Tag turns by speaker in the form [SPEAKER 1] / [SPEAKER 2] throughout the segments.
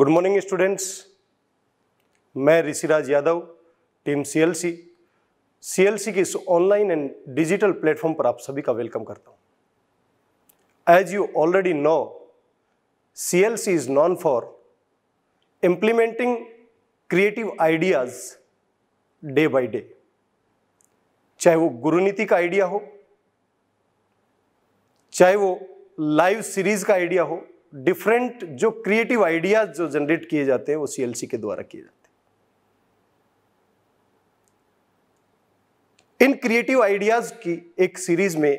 [SPEAKER 1] Good morning students मैं Rishiraj Yadav team CLC CLC के इस ऑनलाइन एंड डिजिटल प्लेटफॉर्म पर आप सभी का वेलकम करता हूं as you already know CLC is known for implementing creative ideas day by day चाहे वो गुरुनीति का आइडिया हो चाहे वो लाइव सीरीज का आइडिया हो डिफरेंट जो क्रिएटिव आइडियाज जो जनरेट किए जाते हैं वो सीएलसी के द्वारा किए जाते हैं इन क्रिएटिव आइडियाज की एक सीरीज में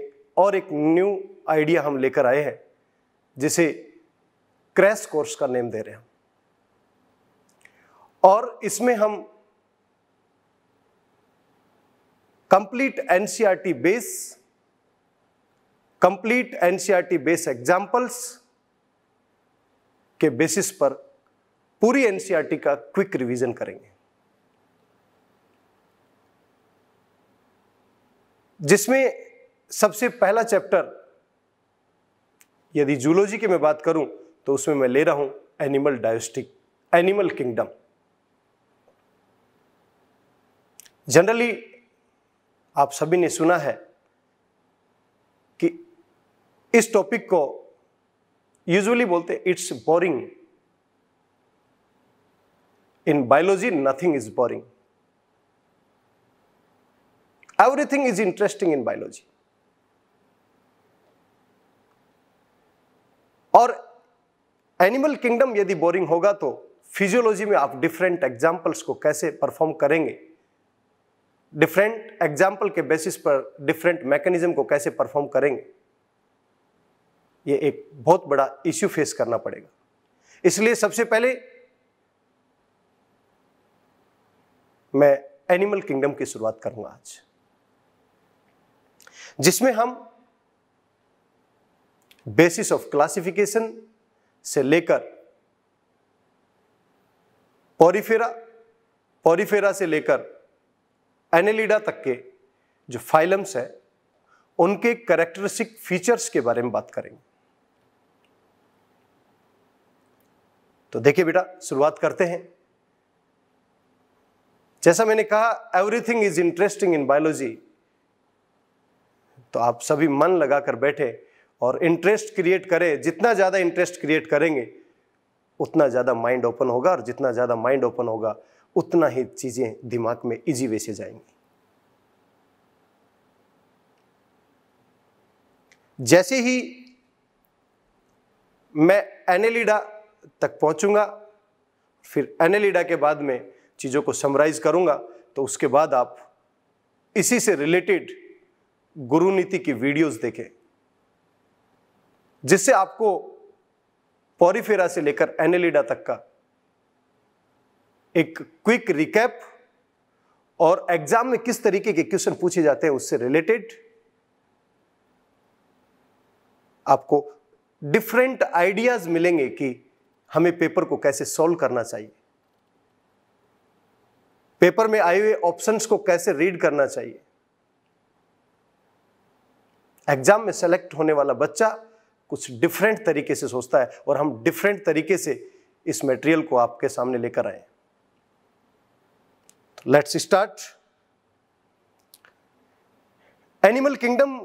[SPEAKER 1] और एक न्यू आइडिया हम लेकर आए हैं जिसे क्रैश कोर्स का नेम दे रहे हैं और इसमें हम complete NCERT base complete NCERT base examples के बेसिस पर पूरी एनसीआरटी e का क्विक रिवीजन करेंगे जिसमें सबसे पहला चैप्टर यदि जूलॉजी की मैं बात करूं तो उसमें मैं ले रहा हूं एनिमल डायोस्टिक एनिमल किंगडम जनरली आप सभी ने सुना है कि इस टॉपिक को यूजुअली बोलते it's boring in biology nothing is boring everything is interesting in biology और एनिमल किंगडम यदि बोरिंग होगा तो फिजियोलॉजी में आप डिफरेंट एग्जाम्पल्स को कैसे परफॉर्म करेंगे डिफरेंट एग्जाम्पल के बेसिस पर डिफरेंट मैकेनिज्म को कैसे परफॉर्म करेंगे ये एक बहुत बड़ा इश्यू फेस करना पड़ेगा इसलिए सबसे पहले मैं एनिमल किंगडम की शुरुआत करूंगा आज जिसमें हम बेसिस ऑफ क्लासिफिकेशन से लेकर पॉरीफेरा पॉरीफेरा से लेकर एनेलिडा तक के जो फाइलम्स है उनके करेक्टरिस्टिक फीचर्स के बारे में बात करेंगे तो देखिए बेटा शुरुआत करते हैं जैसा मैंने कहा everything is interesting in biology तो आप सभी मन लगाकर बैठे और इंटरेस्ट क्रिएट करें जितना ज़्यादा इंटरेस्ट क्रिएट करेंगे उतना ज़्यादा माइंड ओपन होगा और जितना ज़्यादा माइंड ओपन होगा उतना ही चीज़ें दिमाग में इजी वे से जाएंगी जैसे ही मैं एनेलिडा तक पहुंचूंगा फिर एनेलिडा के बाद में चीज़ों को समराइज करूंगा तो उसके बाद आप इसी से रिलेटेड गुरु नीति की वीडियोस देखें जिससे आपको पौरीफेरा से लेकर एनेलिडा तक का एक क्विक रिकैप और एग्जाम में किस तरीके के क्वेश्चन पूछे जाते हैं उससे रिलेटेड आपको डिफरेंट आइडियाज मिलेंगे कि हमें पेपर को कैसे सॉल्व करना चाहिए पेपर में आए हुए ऑप्शंस को कैसे रीड करना चाहिए एग्जाम में सेलेक्ट होने वाला बच्चा कुछ डिफरेंट तरीके से सोचता है और हम डिफरेंट तरीके से इस मटेरियल को आपके सामने लेकर आए लेट्स स्टार्ट एनिमल किंगडम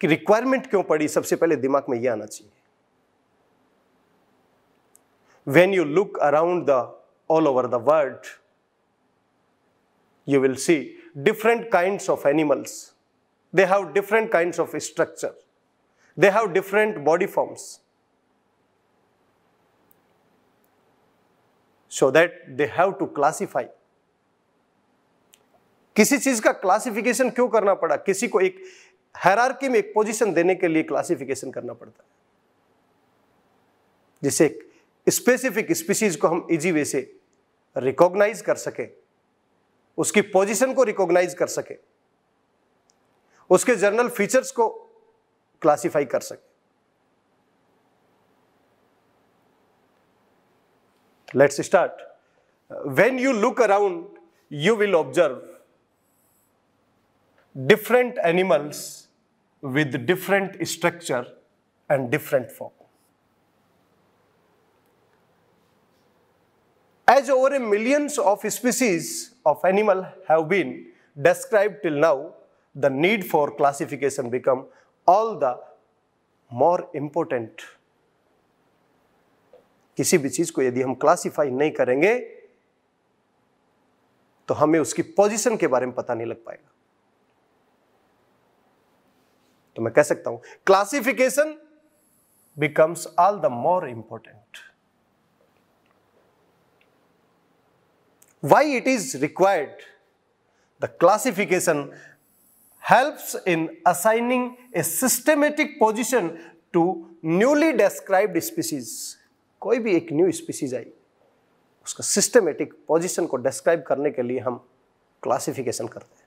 [SPEAKER 1] की रिक्वायरमेंट क्यों पड़ी सबसे पहले दिमाग में यह आना चाहिए When you look around the all over the world, you will see different kinds of animals. They have different kinds of structure. They have different body forms. So that they have to classify. किसी चीज का classification क्यों करना पड़ा किसी को एक hierarchy में एक पोजीशन देने के लिए क्लासिफिकेशन करना पड़ता है एक स्पेसिफिक स्पीसीज को हम इजी वे से रिकॉग्नाइज कर सके उसकी पोजीशन को रिकॉग्नाइज कर सके उसके जनरल फीचर्स को क्लासिफाई कर सके let's start when you look around you will observe different animals with different structure and different form As over a millions of species of animal have been described till now, the need for classification become all the more important. किसी भी चीज को यदि हम classify नहीं करेंगे तो हमें उसकी पोजीशन के बारे में पता नहीं लग पाएगा तो मैं कह सकता हूं classification becomes all the more important why it is required. The classification helps in assigning a systematic position to newly described species. कोई भी एक न्यू स्पीसीज आई उसका सिस्टमेटिक पोजीशन को डिस्क्राइब करने के लिए हम क्लासिफिकेशन करते हैं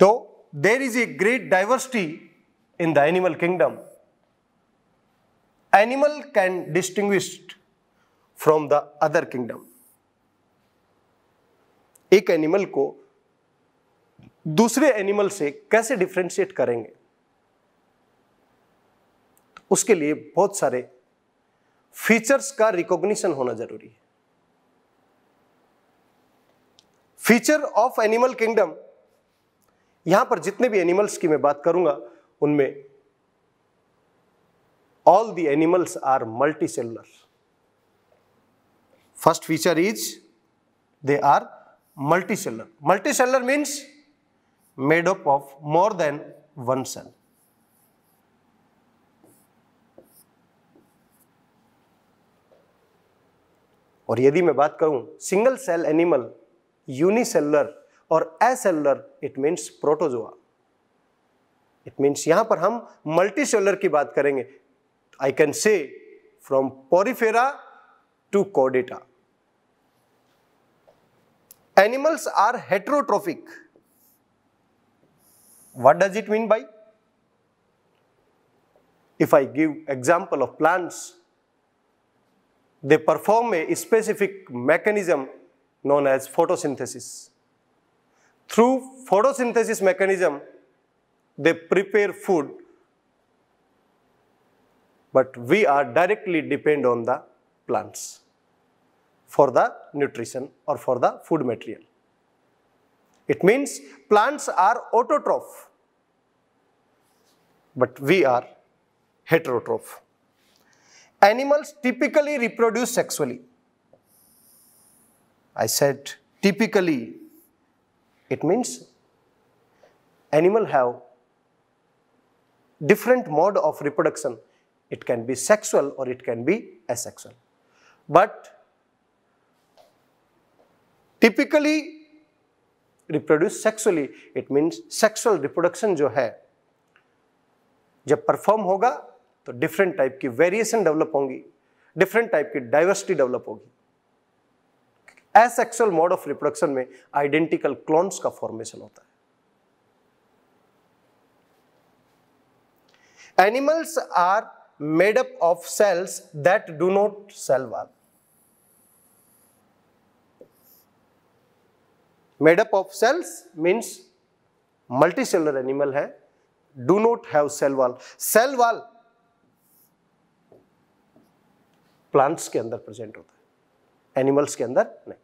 [SPEAKER 1] तो there is a great diversity in the animal kingdom animal can distinguished from the other kingdom एक एनिमल को दूसरे एनिमल से कैसे डिफ्रेंशिएट करेंगे तो उसके लिए बहुत सारे फीचर्स का रिकॉग्निशन होना जरूरी है फीचर ऑफ एनिमल किंगडम यहां पर जितने भी एनिमल्स की मैं बात करूंगा उनमें all the animals are multi cellular First feature is they are multicellular. Multicellular means made up of more than one cell. और यदि मैं बात करूं सिंगल सेल एनिमल यूनिसेलर और acellular it means protozoa it means यहां पर हम multicellular की बात करेंगे I can say from porifera to कोडेटा Animals are heterotrophic. What does it mean by? If I give example of plants, they perform a specific mechanism known as photosynthesis. Through photosynthesis mechanism, they prepare food, but we are directly depend on the plants for the nutrition or for the food material. It means plants are autotroph, but we are heterotroph. Animals typically reproduce sexually. I said typically, it means animal have different mode of reproduction. It can be sexual or it can be asexual. But typically reproduce sexually it means sexual reproduction जो है जब perform होगा तो different type की variation develop होंगी different type की diversity develop होगी asexual mode of reproduction में आइडेंटिकल क्लोन्स का फॉर्मेशन होता है animals are made up of cells that do not cell wall made up of cells means multi cellular animal है do not have cell wall cell wall plants के अंदर present होता है animals के अंदर नहीं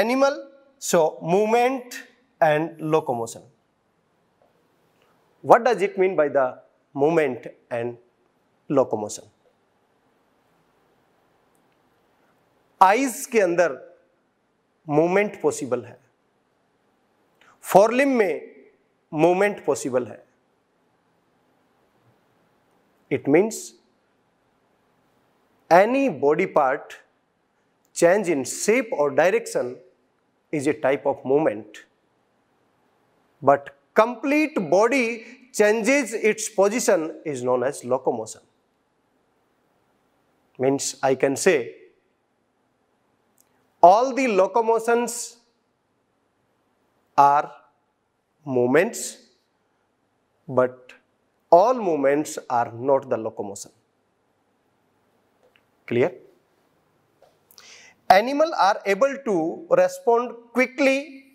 [SPEAKER 1] animal so movement and locomotion what does it mean by the movement and locomotion eyes के अंदर मोमेंट पॉसिबल है फॉरलिम में मोमेंट पॉसिबल है it means any body part change in shape और direction is a type of moment but complete body changes its position is known as locomotion means I can say all the locomotions are movements, but all movements are not the locomotion. Clear? Animals are able to respond quickly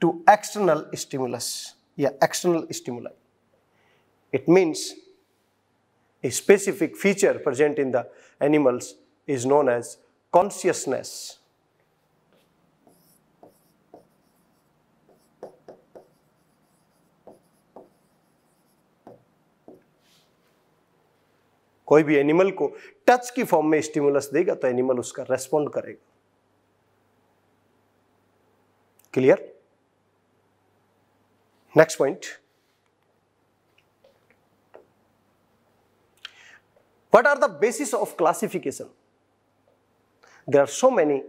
[SPEAKER 1] to external stimulus. Yeah, external stimuli. It means a specific feature present in the animals is known as consciousness. कोई भी animal को touch की form में stimulus देगा तो animal उसका respond करेगा clear next point what are the basis of classification there are so many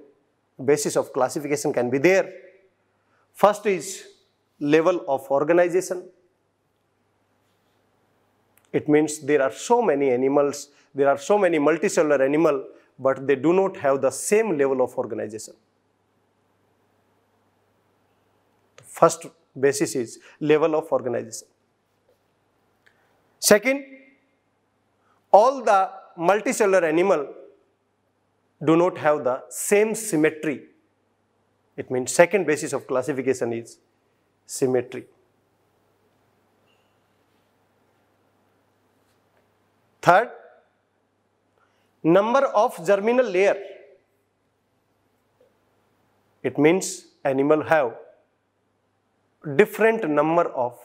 [SPEAKER 1] basis of classification can be there. First is level of organization. It means there are so many animals, there are so many multicellular animal, but they do not have the same level of organization. first basis is level of organization. Second, all the multicellular animal do not have the same symmetry. It means second basis of classification is symmetry. Third, number of germinal layer. It means animal have different number of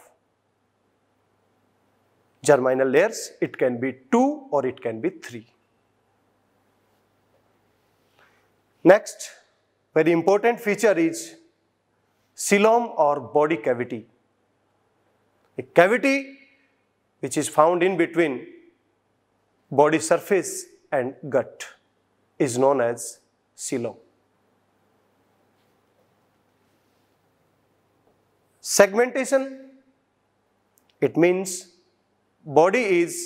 [SPEAKER 1] germinal layers. It can be two or it can be three. Next, very important feature is coelom or body cavity. A cavity which is found in between body surface and gut is known as coelom. Segmentation, it means body is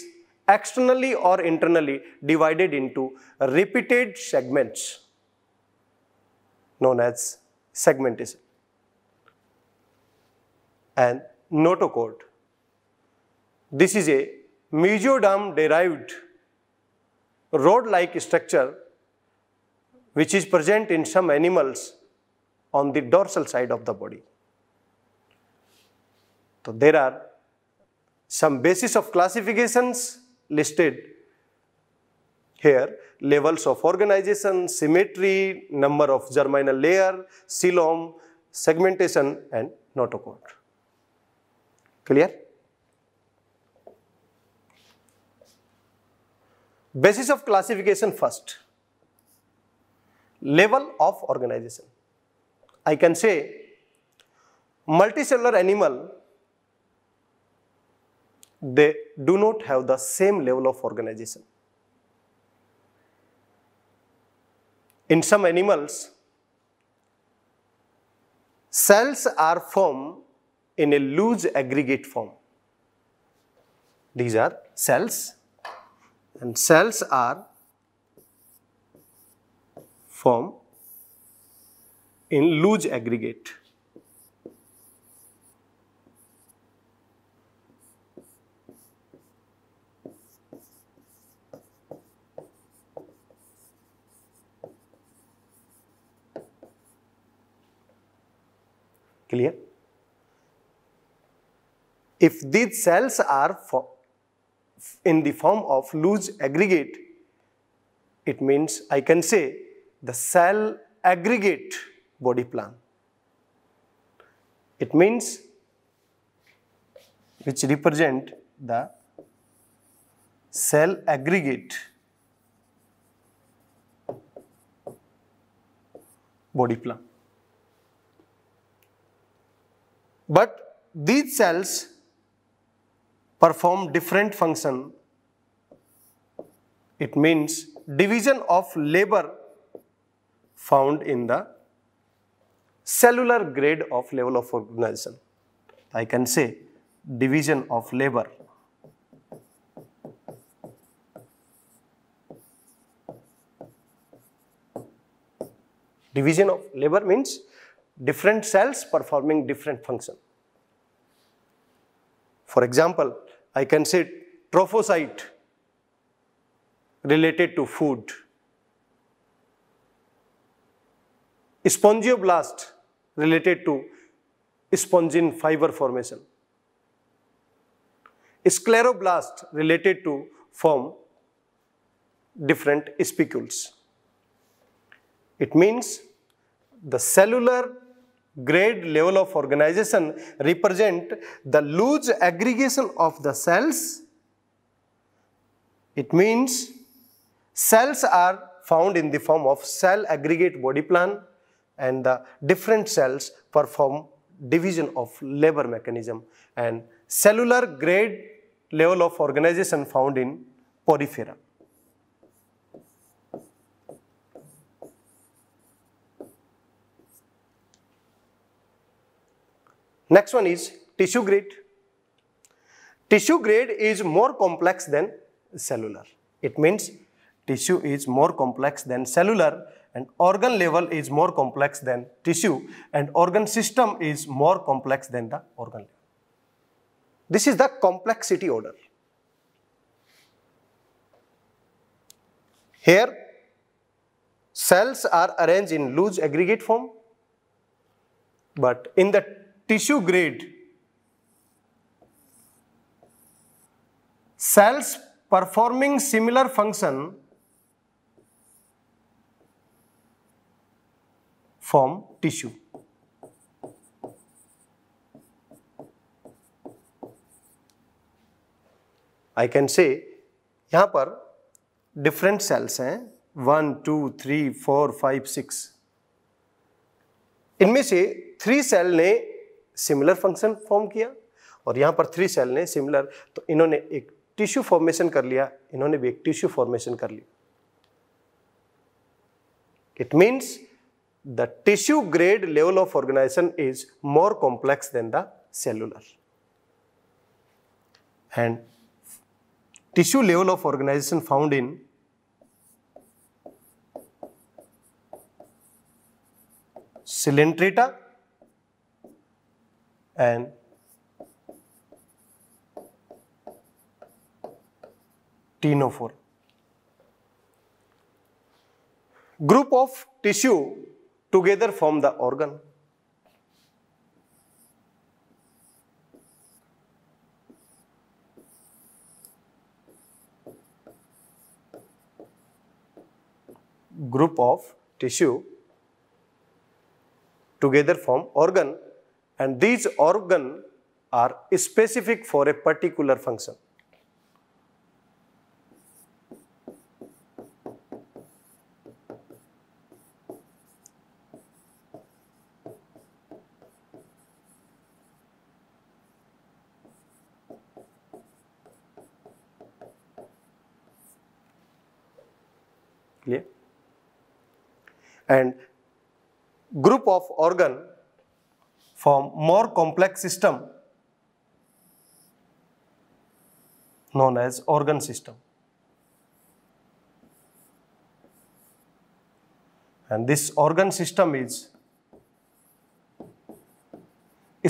[SPEAKER 1] externally or internally divided into repeated segments known as segmentation. And notochord. This is a mesoderm-derived rod-like structure which is present in some animals on the dorsal side of the body. So there are some basis of classifications listed here, levels of organization, symmetry, number of germinal layer, coelom, segmentation and notochord. Clear? Basis of classification first. Level of organization. I can say multicellular animal, they do not have the same level of organization. In some animals, cells are formed in a loose aggregate form. These are cells and cells are formed in loose aggregate. Clear? If these cells are in the form of loose aggregate, it means I can say the cell aggregate body plan. It means which represent the cell aggregate body plan. But these cells perform different function. It means division of labor found in the cellular grade of level of organization. I can say division of labor. Division of labor means different cells performing different function. For example, I can say trophocyte related to food, spongioblast related to spongin fiber formation, scleroblast related to form different spicules. It means the cellular grade level of organization represent the loose aggregation of the cells. It means cells are found in the form of cell aggregate body plan and the different cells perform division of labor mechanism and cellular grade level of organization found in porifera. Next one is tissue grade. Tissue grade is more complex than cellular. It means tissue is more complex than cellular and organ level is more complex than tissue and organ system is more complex than the organ level. This is the complexity order. Here, cells are arranged in loose aggregate form, but in the tissue grade cells performing similar function form tissue I can say यहां पर different cells हैं one two three four five six इनमें से three cell ने similar function form किया और यहाँ पर थ्री सेल ने सिमिलर तो इन्होंने एक टिश्यू फॉर्मेशन कर लिया इन्होंने भी एक टिश्यू फॉर्मेशन कर लिया it means the tissue grade level of organisation is more complex than the cellular and tissue level of organisation found in coelenterata and TNO4. Group of tissue together form the organ. Group of tissue together form organ and these organ are specific for a particular function. And group of organ for more complex system known as organ system. And this organ system is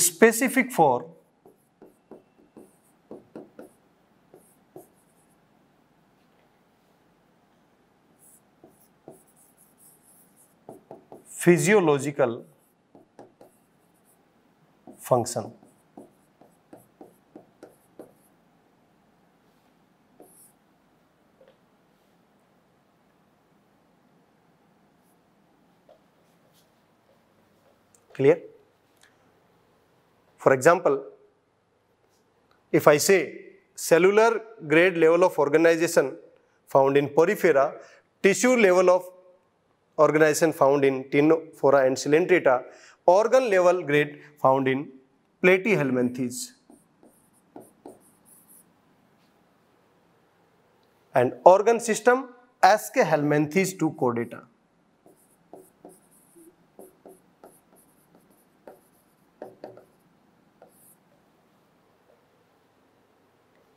[SPEAKER 1] specific for physiological function. Clear? For example, if I say cellular grade level of organization found in porifera, tissue level of organization found in tinnophora and cylindrita, organ level grade found in platy Helminthes and organ system aschelminthes to कोडेटा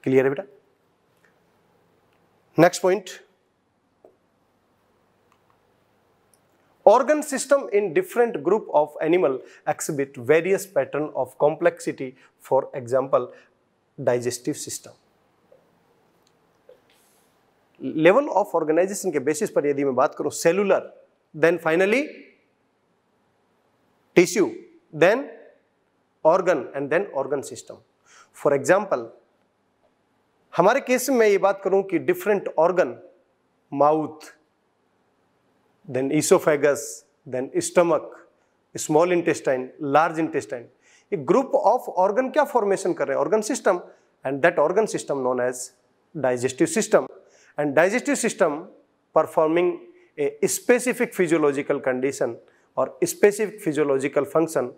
[SPEAKER 1] clear है बेटा next point organ system in different group of animal exhibit various pattern of complexity, for example, digestive system. Level of organisation के basis पर यदि मैं बात करूं cellular then finally tissue then organ and then organ system. For example, हमारे case में ये बात करूं कि different organ mouth then esophagus, then stomach, small intestine, large intestine. A group of organ kya formation kar Organ system and that organ system known as digestive system. And digestive system performing a specific physiological condition or specific physiological function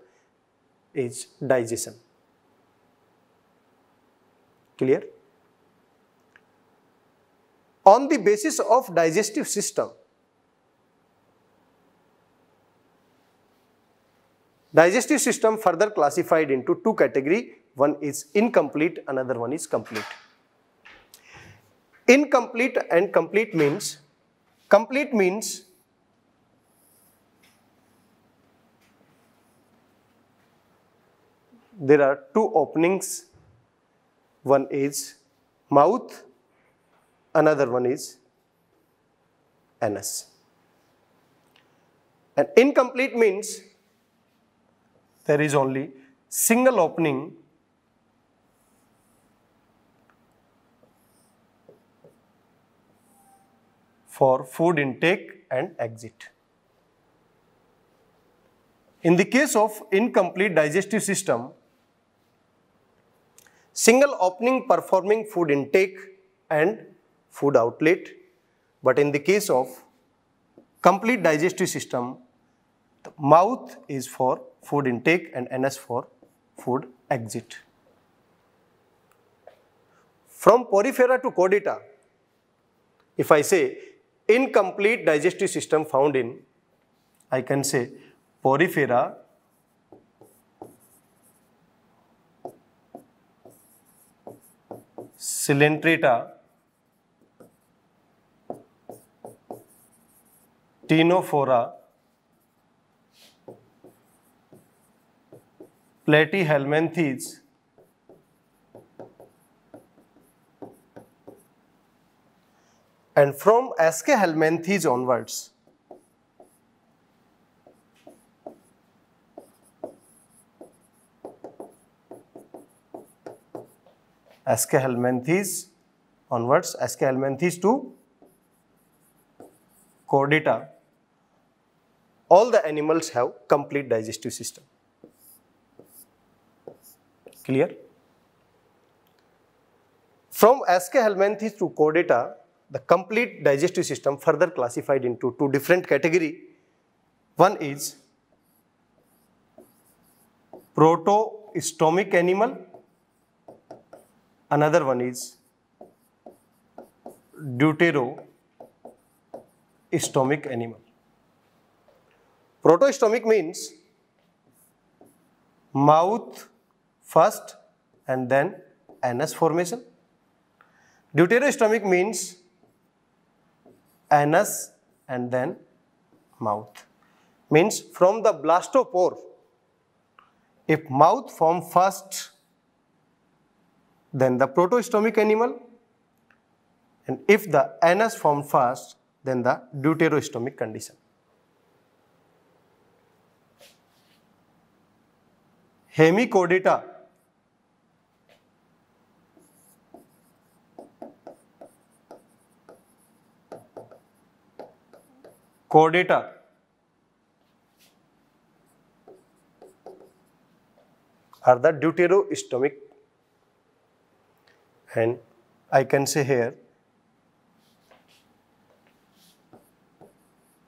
[SPEAKER 1] is digestion. Clear? On the basis of digestive system, Digestive system further classified into two category. One is incomplete, another one is complete. Incomplete and complete means, complete means there are two openings. One is mouth, another one is anus. And incomplete means there is only single opening for food intake and exit. In the case of incomplete digestive system, single opening performing food intake and food outlet, but in the case of complete digestive system, the mouth is for food intake and NS for food exit. From porifera to chordata, if I say incomplete digestive system found in, I can say porifera Silentrata, Tenophora, platyhelminthes and from SK helminthes onwards SK helminthes onwards SK helminthes to chordata all the animals have complete digestive system Clear? From Aske Helminthes to Chordata, the complete digestive system further classified into two different category. One is proto animal, another one is deuterostomic animal. Protostomic means mouth first and then anus formation. Deuterostomic means anus and then mouth. Means from the blastopore, if mouth form first, then the protostomic animal and if the anus form first, then the deuterostomic condition. Hemichordata कोडेटा are the deuterostomic and I can say here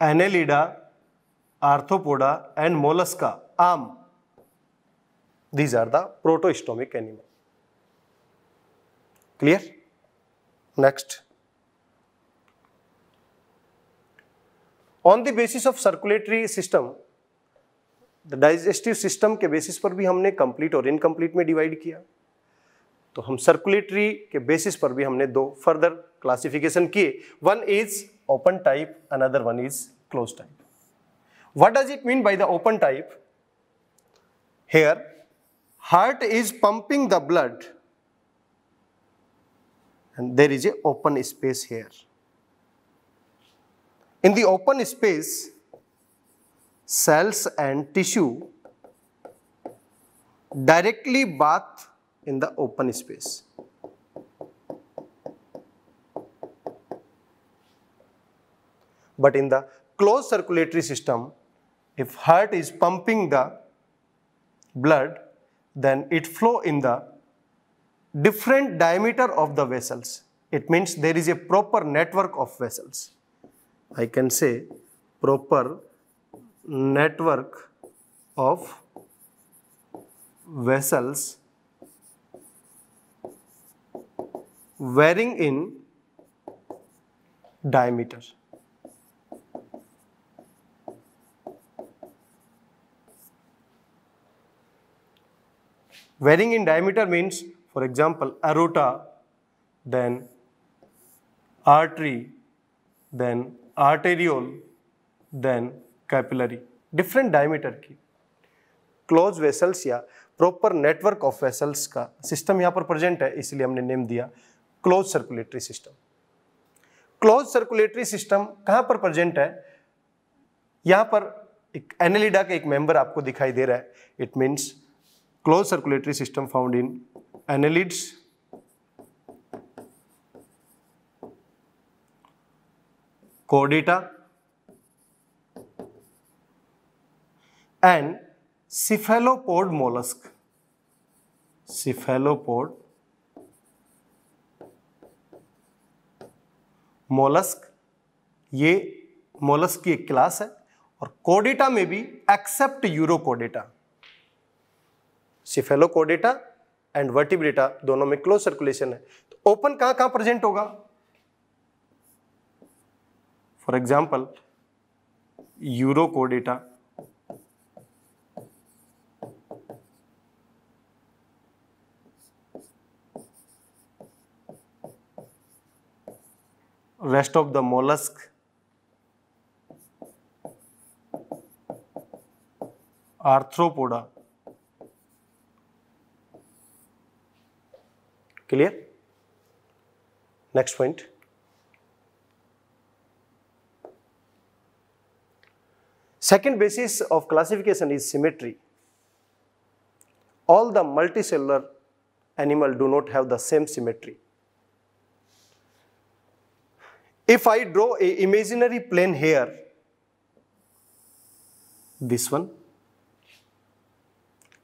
[SPEAKER 1] Annelida, Arthropoda and Mollusca, arm. These are the protostomic animal. Clear? Next. On the basis of circulatory system the digestive system के basis पर भी हमने complete और incomplete में divide किया तो हम circulatory के बेसिस पर भी हमने दो फर्दर क्लासिफिकेशन किए one is open type another one is close type what does it mean by the open type here heart is pumping the blood and there is a open space here In the open space, cells and tissue directly bath in the open space. But in the closed circulatory system, if heart is pumping the blood, then it flow in the different diameter of the vessels. It means there is a proper network of vessels. I can say proper network of vessels varying in diameter. Varying in diameter means, for example, aorta, then artery, then arteriole then capillary different diameter की close vessels या proper network of vessels का system यहाँ पर present है इसलिए हमने name दिया close circulatory system close circulatory system कहाँ पर प्रेजेंट है यहाँ पर एक एनेलिडा का एक मेंबर आपको दिखाई दे रहा है it means close circulatory system found in annelids chordata and cephalopod mollusc cephalopod mollusc ये मोलस्क की एक क्लास है और कोडेटा में भी except urochordata cephalochordata and vertebrata दोनों में क्लोज सर्कुलेशन है तो ओपन कहां कहां प्रेजेंट होगा for example urochordata rest of the mollusc arthropoda clear next point Second basis of classification is symmetry. All the multicellular animal do not have the same symmetry. If I draw a imaginary plane here, this one,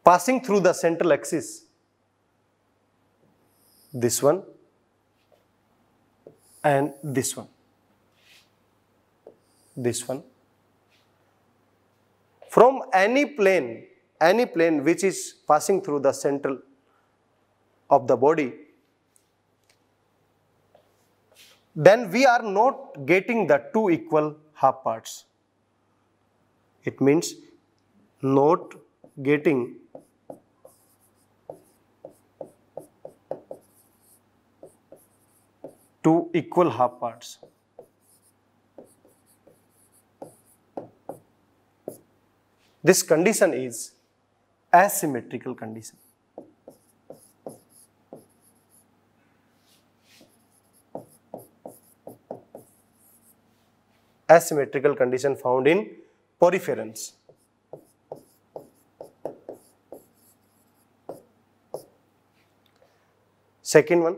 [SPEAKER 1] passing through the central axis, this one, and this one, this one, from any plane, any plane which is passing through the central of the body, then we are not getting the two equal half parts. It means not getting two equal half parts. This condition is asymmetrical condition. Asymmetrical condition found in poriferans. Second one,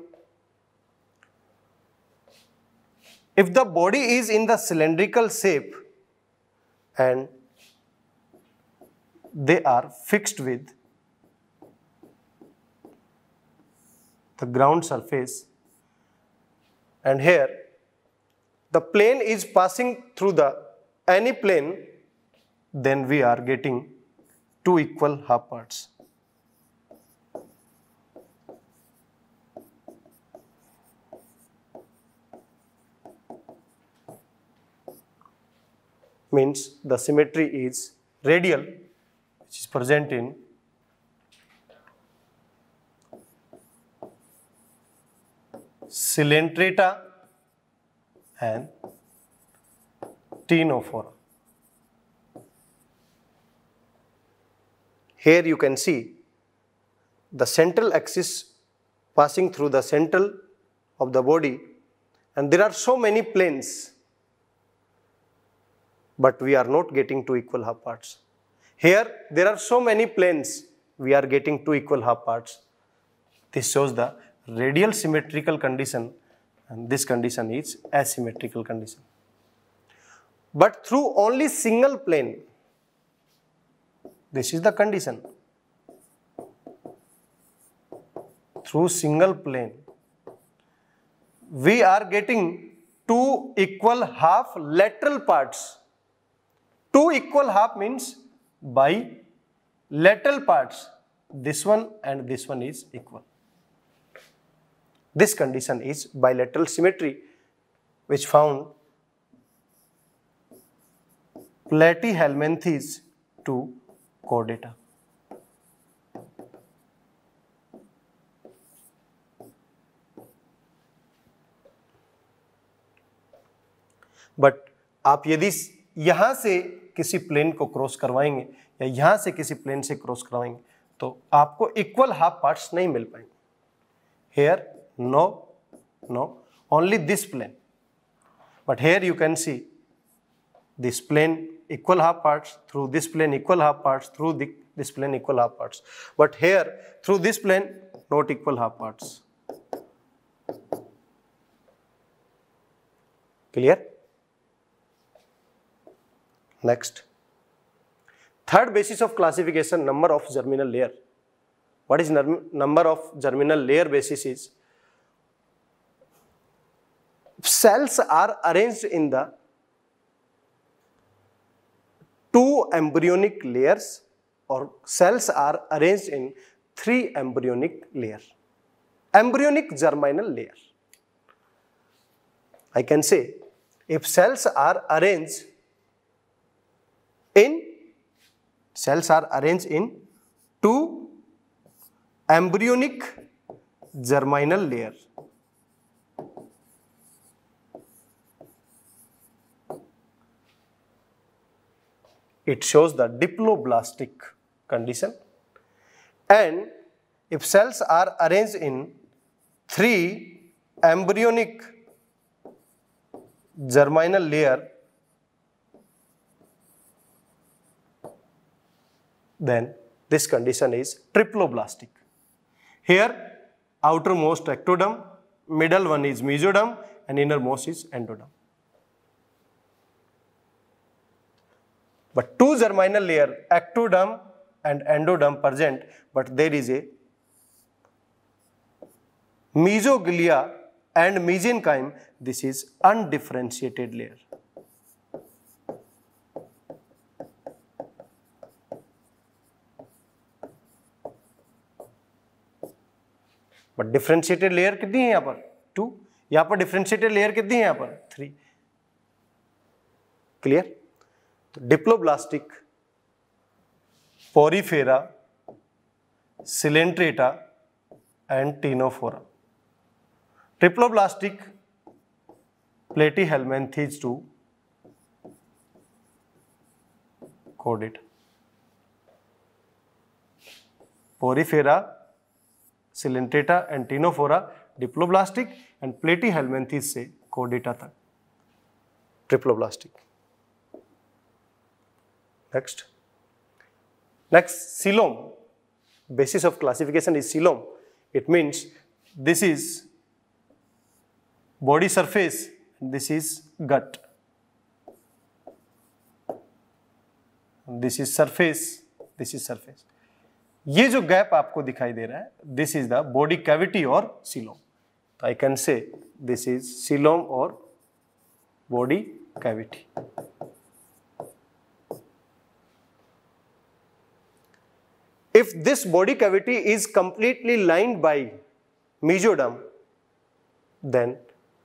[SPEAKER 1] if the body is in the cylindrical shape and they are fixed with the ground surface and here the plane is passing through the any plane then we are getting two equal half parts. means the symmetry is radial which is present in Cylindrita and Tenophora. Here you can see the central axis passing through the central of the body and there are so many planes but we are not getting two equal half parts. Here, there are so many planes. We are getting two equal half parts. This shows the radial symmetrical condition and this condition is asymmetrical condition. But through only single plane, this is the condition. Through single plane, we are getting two equal half lateral parts. Two equal half means by lateral parts this one and this one is equal. This condition is bilateral symmetry which found platy helminthes to chordata. But आप यदि यहां से किसी plane को cross करवाएंगे या यहाँ से किसी प्लेन से क्रॉस करवाएंगे तो आपको इक्वल हाफ पार्ट्स नहीं मिल पाएंगे here no no only this plane but here you can see this plane equal half parts through this plane equal half parts through this plane equal half parts but here through this plane not equal half parts clear next third basis of classification number of germinal layer what is number of germinal layer basis is cells are arranged in the two embryonic layers और cells are arranged in three embryonic layer embryonic germinal layer I can say if cells are arranged in cells are arranged in two embryonic germinal layer. It shows the diploblastic condition and if cells are arranged in three embryonic germinal layer then this condition is triploblastic. Here, outermost ectoderm, middle one is mesoderm, and innermost is endoderm. But two germinal layer, ectoderm and endoderm present, but there is a mesoglia and mesenchyme, this is undifferentiated layer. पर differentiated layer कितनी है यहां पर to यहां पर differentiated layer कितनी है यहां पर थ्री क्लियर तो diploblastic porifera coelenterata and ctenophora triploblastic platy Helminthes to कोडिट porifera coelenterata and ctenophora diploblastic and platy Platyhelminthes से कोडेटा तक triploblastic next next coelom basis of classification is coelom it means this is body surface this is gut this is surface this is surface ये जो gap आपको दिखाई दे रहा है this is the body cavity और सिलोम तो I can say this is coelom और body cavity if this body cavity is completely lined by mesoderm then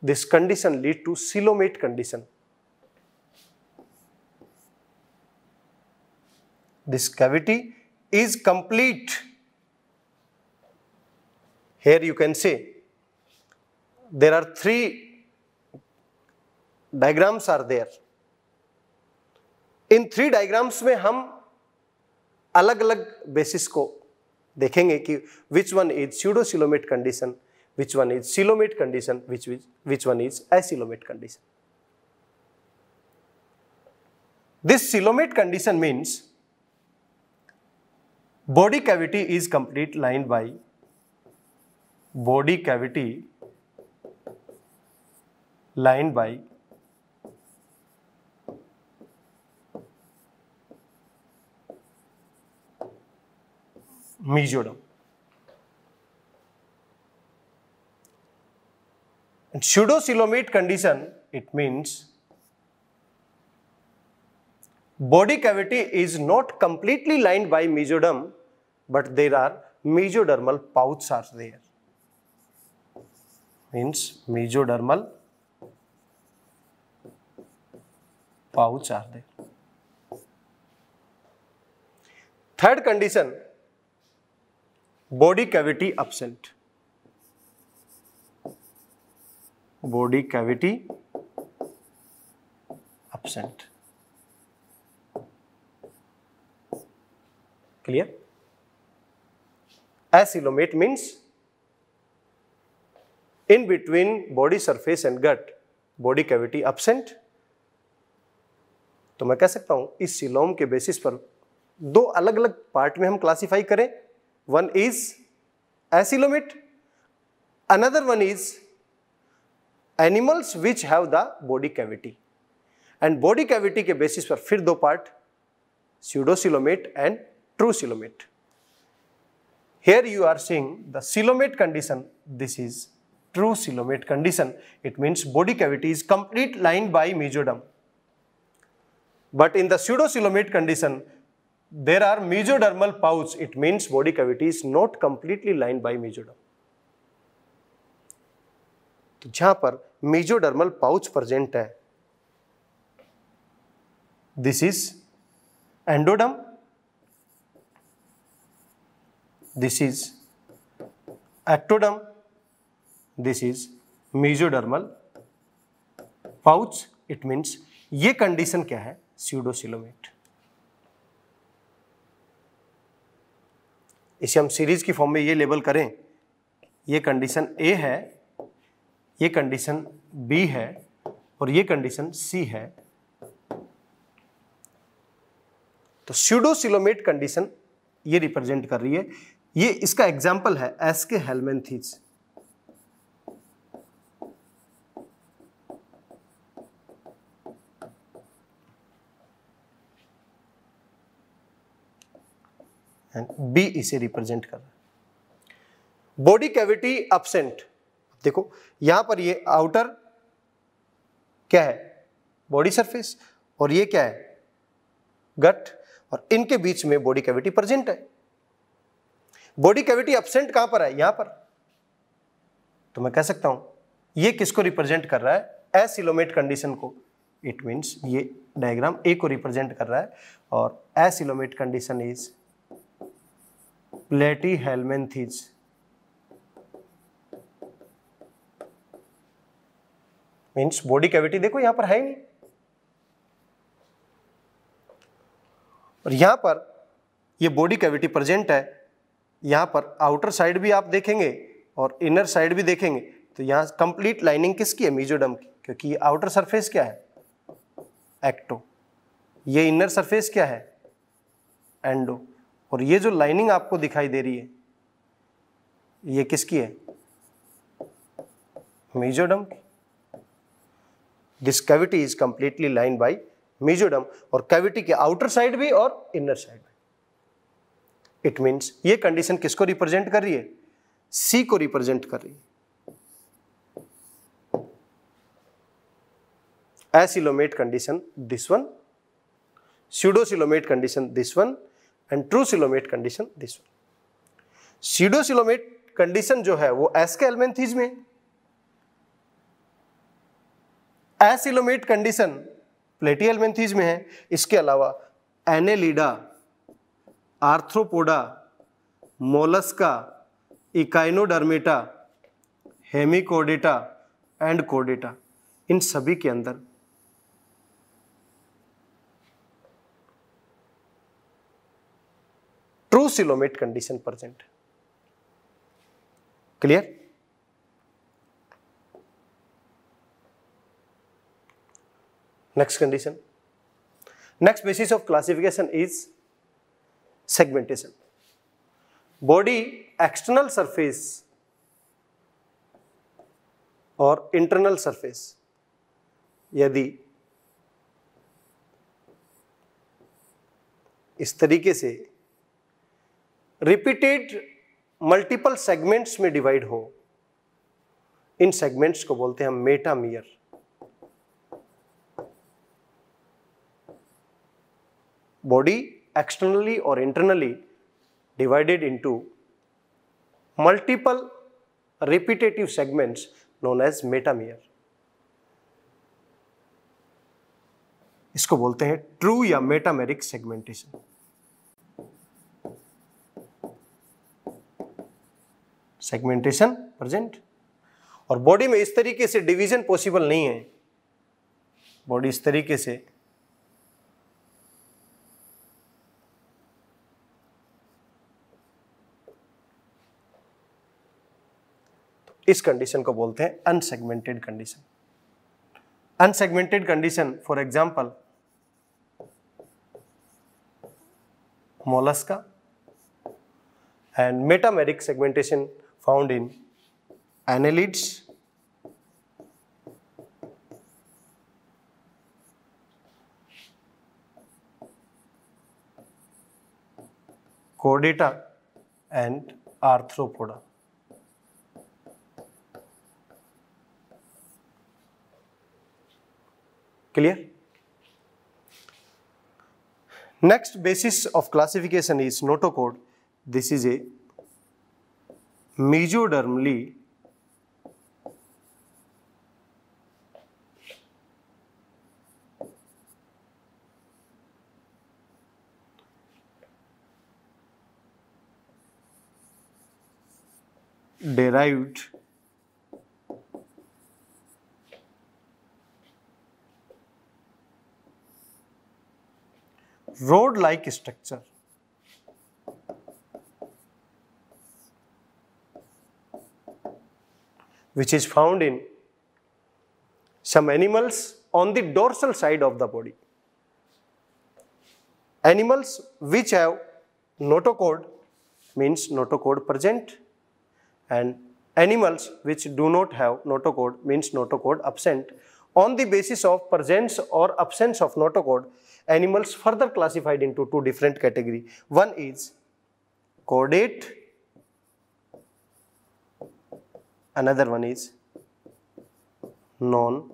[SPEAKER 1] this condition lead to coelomate condition this cavity is complete. Here you can see there are three diagrams are there. In three diagrams mein hum alag alag basis ko dekhenge ki which one is pseudo silomate condition, which one is silomate condition, which, which, which one is asilomate condition. This silomate condition means Body cavity is complete lined by body cavity lined by mesoderm. In pseudocoelomate condition, it means body cavity is not completely lined by mesoderm but there are mesodermal pouches are there. Means mesodermal pouch are there. Third condition, body cavity absent. Body cavity absent. Clear? Acoelomate means in between body surface and gut body cavity absent तो मैं कह सकता हूं इस coelom के basis पर दो अलग अलग पार्ट में हम क्लासिफाई करें one is acoelomate another one is animals which have the body cavity and body cavity के बेसिस पर फिर दो part pseudocoelomate and true coelomate Here you are seeing the coelomate condition. This is true coelomate condition. It means body cavity is complete lined by mesoderm. But in the pseudo coelomate condition, there are mesodermal pouch. It means body cavity is not completely lined by mesoderm. तो जहां पर mesodermal pouch present है this is endoderm this is ectoderm this is mesodermal pouch it means ये condition क्या है सीडोसिलोमेट इसे हम series की फॉर्म में ये लेबल करें ये कंडीशन ए है ये कंडीशन बी है और ये कंडीशन सी है तो सीडोसिलोमेट कंडीशन ये रिप्रेजेंट कर रही है ये इसका एग्जाम्पल है aschelminthes and B इसे रिप्रेजेंट कर रहा है बॉडी कैविटी अपसेंट देखो यहां पर ये आउटर क्या है बॉडी सरफेस और ये क्या है गट और इनके बीच में बॉडी कैविटी प्रेजेंट है बॉडी कैविटी अपसेंट कहां पर है यहां पर तो मैं कह सकता हूं ये किसको रिप्रेजेंट कर रहा है एसिलोमेट कंडीशन को इट मींस ये डायग्राम ए को रिप्रेजेंट कर रहा है और acoelomate condition is platy helminthes means body cavity देखो यहां पर है ही नहीं और यहां पर ये बॉडी कैविटी प्रेजेंट है यहाँ पर आउटर साइड भी आप देखेंगे और इनर साइड भी देखेंगे तो यहाँ कंप्लीट लाइनिंग किसकी है मीजोडम की क्योंकि ये आउटर सरफेस क्या है एक्टो ये इनर सरफेस क्या है एंडो और ये जो लाइनिंग आपको दिखाई दे रही है ये किसकी है मीजोडम की this cavity is completely line by mesoderm और कैविटी के आउटर साइड भी और इनर साइड इट मीन्स ये कंडीशन किसको रिप्रेजेंट कर रही है सी को रिप्रेजेंट कर रही है acoelomate condition this one pseudocoelomate condition this one and true coelomate condition this one pseudocoelomate condition जो है वो एस के एलमेंथीज में एसिलोमेट कंडीशन प्लेटी एलमेंथीज में है इसके अलावा Annelida Arthropoda Mollusca Echinodermata Hemichordata and कोडेटा इन सभी के अंदर true coelomate condition present clear next condition next basis of classification is segmentation. Body external surface और इंटरनल सरफेस यदि इस तरीके से रिपीटेड मल्टीपल सेगमेंट्स में डिवाइड हो इन सेगमेंट्स को बोलते हैं हम metamere body externally or internally divided into multiple repetitive segments known as metamere इसको बोलते हैं ट्रू या मेटामेरिक सेगमेंटेशन सेगमेंटेशन प्रेजेंट और बॉडी में इस तरीके से डिवीजन पॉसिबल नहीं है बॉडी इस तरीके से इस कंडीशन को बोलते हैं unsegmented condition unsegmented condition for example Mollusca and metameric segmentation found in annelids कोडेटा and Arthropoda clear next basis of classification is notochord this is a mesodermally derived road like structure. which is found in some animals on the dorsal side of the body. Animals which have notochord means notochord present and animals which do not have notochord means notochord absent on the basis of presence or absence of notochord, animals further classified into two different category. One is chordate, another one is non-chordate.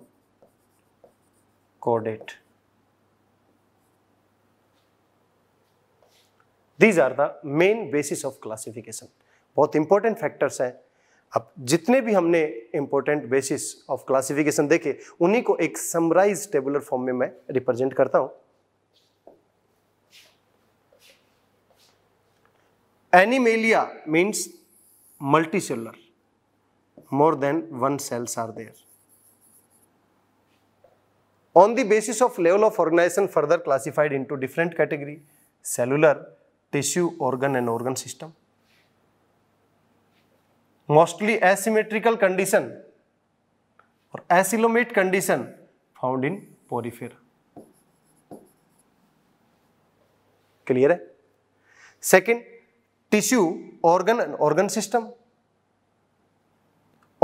[SPEAKER 1] These are the main basis of classification. Both important factors are. Eh, अब जितने भी हमने important basis of classification देखे उन्हीं को एक summarise tabular form में मैं रिप्रेजेंट करता हूं Animalia means multi cellular more than one cells are there on the basis of level of organisation further classified into different category cellular tissue organ and organ system mostly asymmetrical condition और acoelomate condition found in Porifera clear है second tissue organ organ system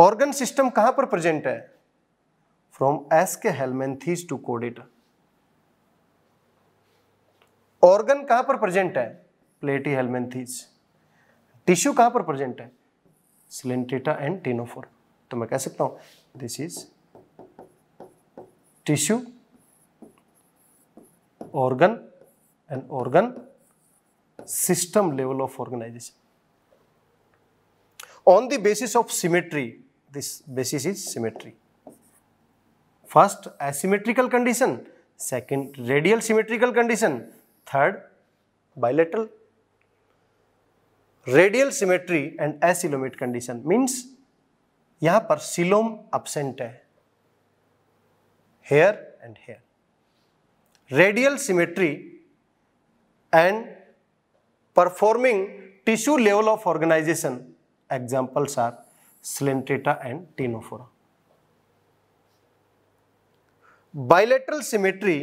[SPEAKER 1] organ system कहां पर present है from Aschelminthes to कोडेटा organ कहां पर present है प्लेटी हेलमेंथीज टिश्यू कहां पर प्रेजेंट है सिलेंटेटा एंड टेनोफोर तो मैं कह सकता हूं this is tissue organ and organ system level of organisation on the basis of symmetry this basis is symmetry first asymmetrical condition second radial symmetrical condition third bilateral radial symmetry and acoelomate condition means यहां पर coelom absent है here and here radial symmetry and performing tissue level of organisation examples are Coelenterata and Ctenophora symmetry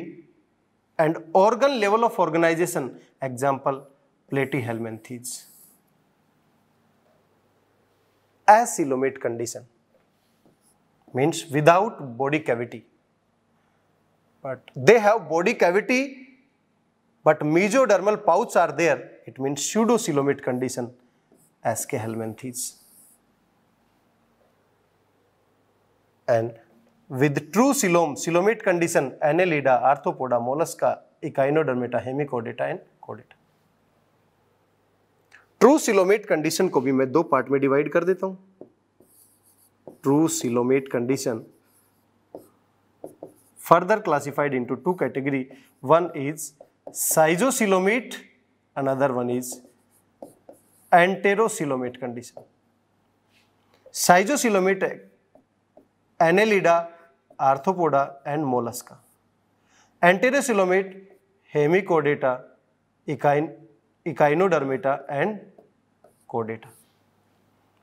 [SPEAKER 1] and organ level of organisation example Platyhelminthes acelomate condition means without body cavity but they have body cavity but mesodermal pouch are there it means pseudocelomate condition as Helminthes and with true silom coelomate condition annelida arthropoda mollusca echinodermata hemichordata and chordata true coelomate condition को भी मैं दो part में divide कर देता हूं true coelomate condition further classified into two category one is schizocoelomate another one is enterocoelomate condition schizocoelomate Annelida Arthropoda and Mollusca entero Hemichordata echino Echinodermata and कोडेटा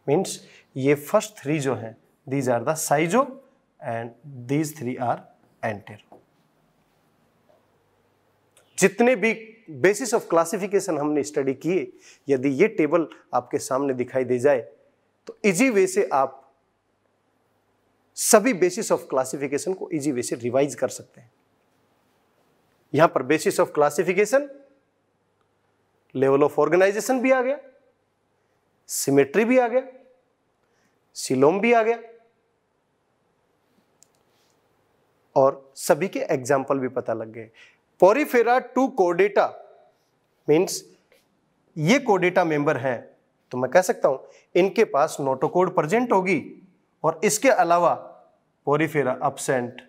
[SPEAKER 1] means ये first three जो हैं these are the साइजो and these three are entero जितने भी basis of classification हमने study किए यदि ये टेबल आपके सामने दिखाई दे जाए तो इजी वे से आप सभी बेसिस ऑफ क्लासिफिकेशन को इजी वे से रिवाइज कर सकते हैं यहां पर basis of classification level of organisation भी आ गया सिमेट्री भी आ गया सिलोम भी आ गया और सभी के एग्जाम्पल भी पता लग गए पोरीफेरा टू कोडेटा मीन्स ये कोडेटा मेंबर हैं तो मैं कह सकता हूं इनके पास नोटोकोड प्रेजेंट होगी और इसके अलावा Porifera absent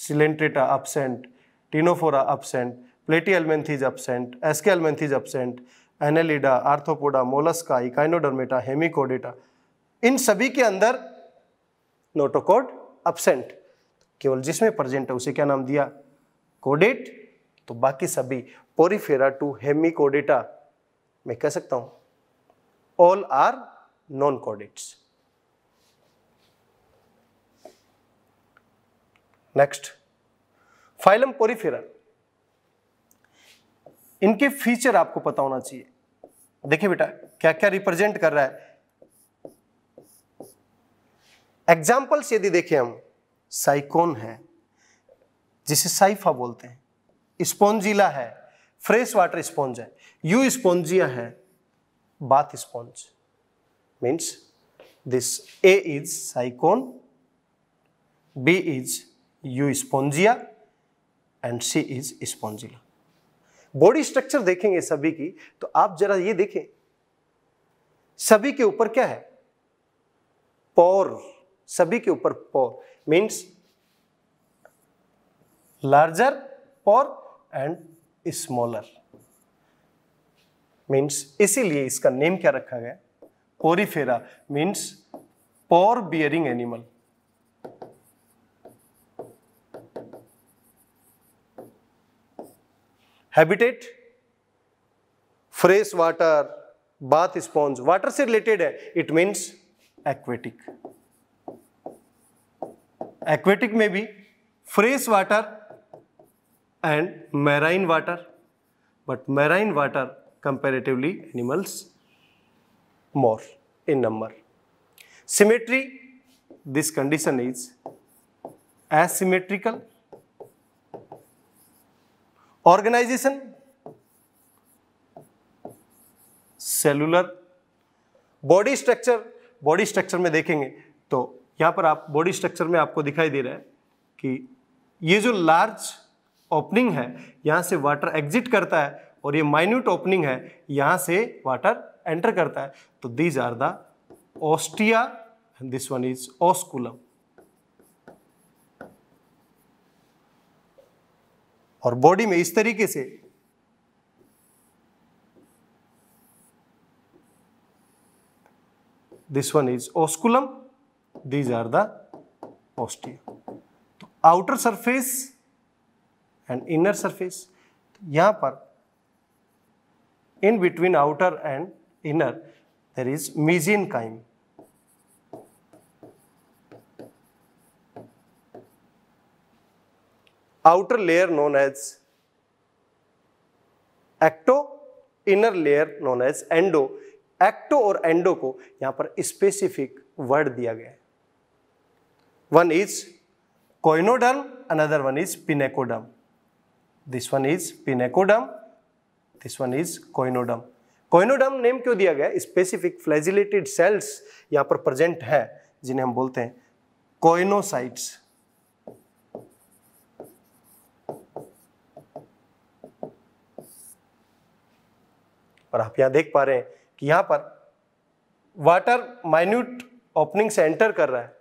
[SPEAKER 1] Coelenterata absent Ctenophora absent Platyhelminth is absent Aschelminth is absent Annelida Arthropoda Mollusca Echinodermata Hemichordata इन सभी के अंदर नोटोकोड एबसेंट केवल जिसमें प्रजेंट है उसे क्या नाम दिया कोडेट तो बाकी सभी पोरिफेरा टू हेमिकोडेटा मैं कह सकता हूं all are non chordates next phylum Porifera इनके फीचर आपको पता होना चाहिए देखिए बेटा क्या क्या रिप्रेजेंट कर रहा है एग्जाम्पल्स यदि देखें हम साइकोन है जिसे साइफा बोलते हैं स्पॉन्जिला है फ्रेश वाटर स्पॉन्ज है यू स्पॉन्जिया है bath sponge means a is Sycon b is Euspongia and c is Spongilla body structure देखेंगे सभी की तो आप जरा ये देखें सभी के ऊपर क्या है पौर सभी के ऊपर pore means larger pore and smaller means इसीलिए इसका नेम क्या रखा गया Porifera means pore bearing animal habitat fresh water bath sponge water से रिलेटेड है इट मीन्स एक्वेटिक एक्वेटिक में भी fresh water and marine water but marine water comparatively animals in number symmetry this condition is asymmetrical organisation cellular body structure body structure में देखेंगे तो यहां पर आप बॉडी स्ट्रक्चर में आपको दिखाई दे रहा है कि ये जो लार्ज ओपनिंग है यहां से वाटर एग्जिट करता है और ये माइन्यूट ओपनिंग है यहां से वाटर एंटर करता है तो these are the ostia this one is osculum और बॉडी में इस तरीके से this one is osculum these are the ostia तो outer surface and inner surface यहां पर in between outer and inner there is mesenchyme outer layer known as ecto inner layer known as endo ecto और endo को यहां पर specific word दिया गया है one is choanoderm another one is pinacoderm this one is pinacoderm this one is choanoderm choanoderm name क्यों दिया गया स्पेसिफिक फ्लैजिलेटेड सेल्स यहां पर प्रेजेंट है जिन्हें हम बोलते हैं कोइनोसाइट्स पर आप यहाँ देख पा रहे हैं कि यहाँ पर वाटर माइन्यूट ओपनिंग से एंटर कर रहा है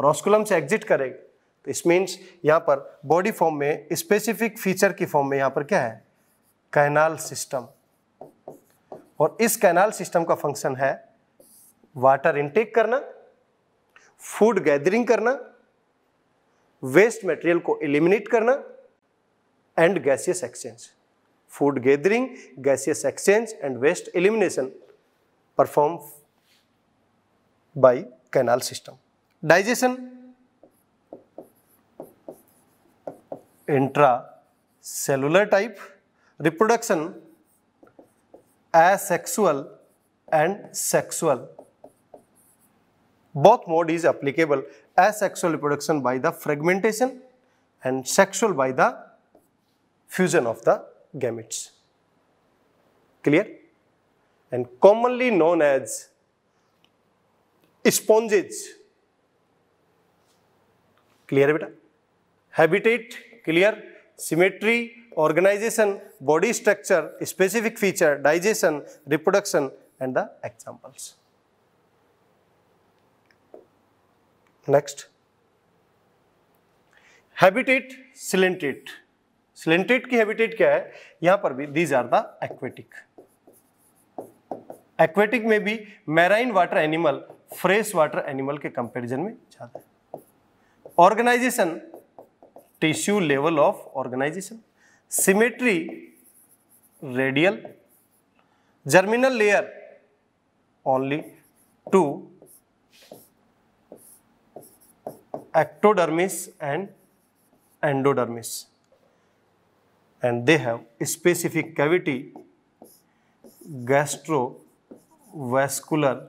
[SPEAKER 1] रॉस्कुलम से एग्जिट करेगा तो इस मीन्स यहाँ पर बॉडी फॉर्म में स्पेसिफिक फीचर की फॉर्म में यहाँ पर क्या है कैनाल सिस्टम और इस कैनाल सिस्टम का फंक्शन है वाटर इनटेक करना फूड गैदरिंग करना वेस्ट मटेरियल को एलिमिनेट करना and gaseous exchange food gathering, gaseous exchange and waste elimination performed by canal system. Digestion intracellular type, reproduction asexual and sexual. Both mode is applicable asexual reproduction by the fragmentation and sexual by the fusion of the gametes. Clear? And commonly known as sponges. Clear, beta? Habitat, clear? Symmetry, organization, body structure, specific feature, digestion, reproduction, and the examples. Next. Habitat, cylindrate. Coelenterate की habitat क्या है यहां पर भी these are the aquatic aquatic में भी marine water animal fresh water animal के comparison में ज्यादा है organisation tissue level of organisation symmetry radial germinal layer only two ectodermis and endodermis and they have specific cavity gastrovascular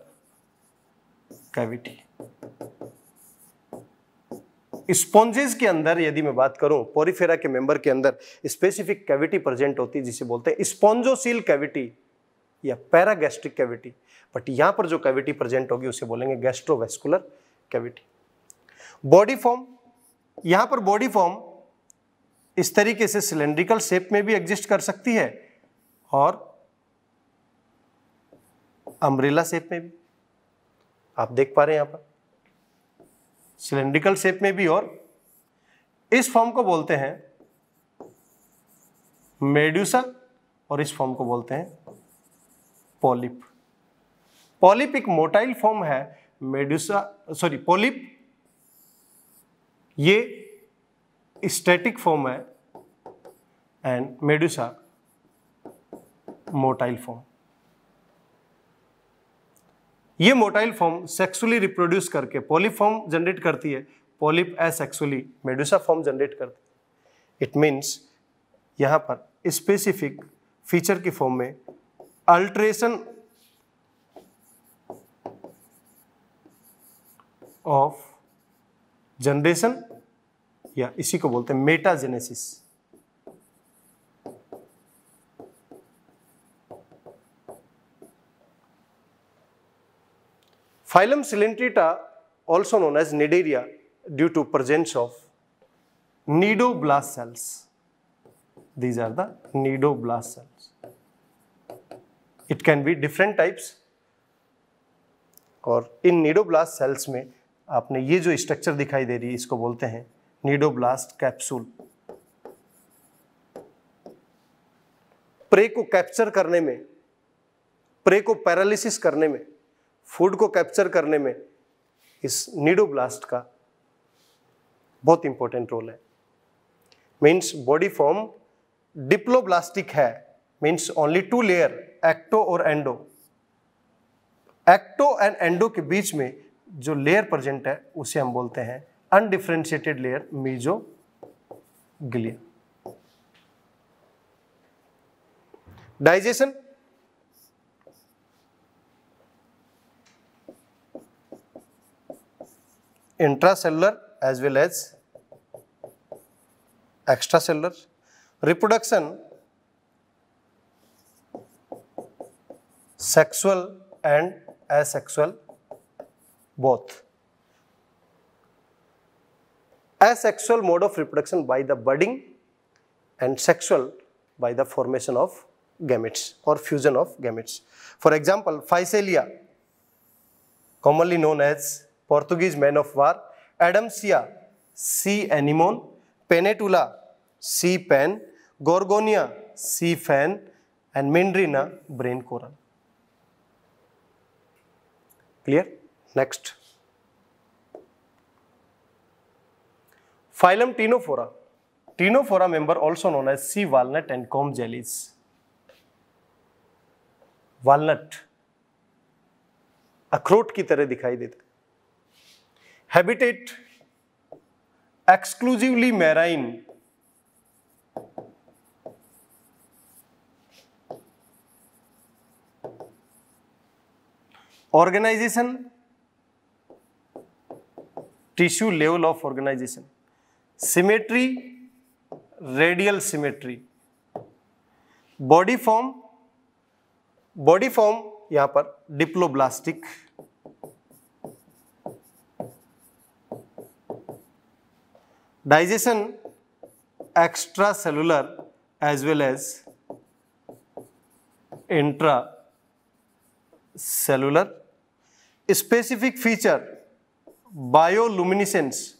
[SPEAKER 1] cavity. Sponges के अंदर यदि मैं बात करूं पोरिफेरा के मेंबर के अंदर स्पेसिफिक कैविटी प्रेजेंट होती है जिसे बोलते हैं स्पॉन्जोसील कैविटी या पैरागैस्ट्रिक कैविटी बट यहां पर जो कैविटी प्रेजेंट होगी उसे बोलेंगे गैस्ट्रोवेस्कुलर कैविटी बॉडी फॉर्म यहां पर बॉडी फॉर्म इस तरीके से सिलेंड्रिकल शेप में भी एग्जिस्ट कर सकती है और अम्ब्रेला शेप में भी आप देख पा रहे हैं यहां पर सिलेंड्रिकल शेप में भी और इस फॉर्म को बोलते हैं मेड्यूसा और इस फॉर्म को बोलते हैं पॉलिप पॉलिप एक मोटाइल फॉर्म है मेड्यूसा सॉरी पॉलिप ये स्टैटिक फॉर्म है and medusa motile form ये मोटाइल फॉर्म सेक्सुअली रिप्रोड्यूस करके पॉलिप फॉर्म जनरेट करती है polyp asexually medusa form generate करती है इट मीन्स यहाँ पर स्पेसिफिक फीचर की फॉर्म में अल्ट्रेशन ऑफ जनरेशन या इसी को बोलते हैं metagenesis Phylum Cylindrita, also known as Nidaria, due to presence of nidoblast cells. These are the nidoblast cells. It can be different types. और इन नीडोब्लास्ट सेल्स में आपने ये जो स्ट्रक्चर दिखाई दे रही है इसको बोलते हैं नीडोब्लास्ट कैप्सूल प्रे को कैप्चर करने में प्रे को पैरालिसिस करने में फूड को कैप्चर करने में इस नीडोब्लास्ट का बहुत इंपॉर्टेंट रोल है मीन्स बॉडी फॉर्म डिप्लोब्लास्टिक है means only two layer ecto और एंडो एक्टो एंड एंडो के बीच में जो लेयर प्रेजेंट है उसे हम बोलते हैं undifferentiated layer mesogloea digestion intracellular as well as extracellular. Reproduction, sexual and asexual both. Asexual mode of reproduction by the budding and sexual by the formation of gametes or fusion of gametes. For example, Physalia, commonly known as Portuguese man of war Adamsia sea anemone Pennatula sea pen Gorgonia sea fan and Meandrina brain coral clear next phylum Ctenophora Ctenophora member also known as sea walnut and comb jellies walnut अखरोट की तरह दिखाई देता habitat exclusively marine organisation tissue level of organisation symmetry radial symmetry body form body form यहां पर diploblastic digestion extracellular as well as intracellular. Specific feature bioluminescence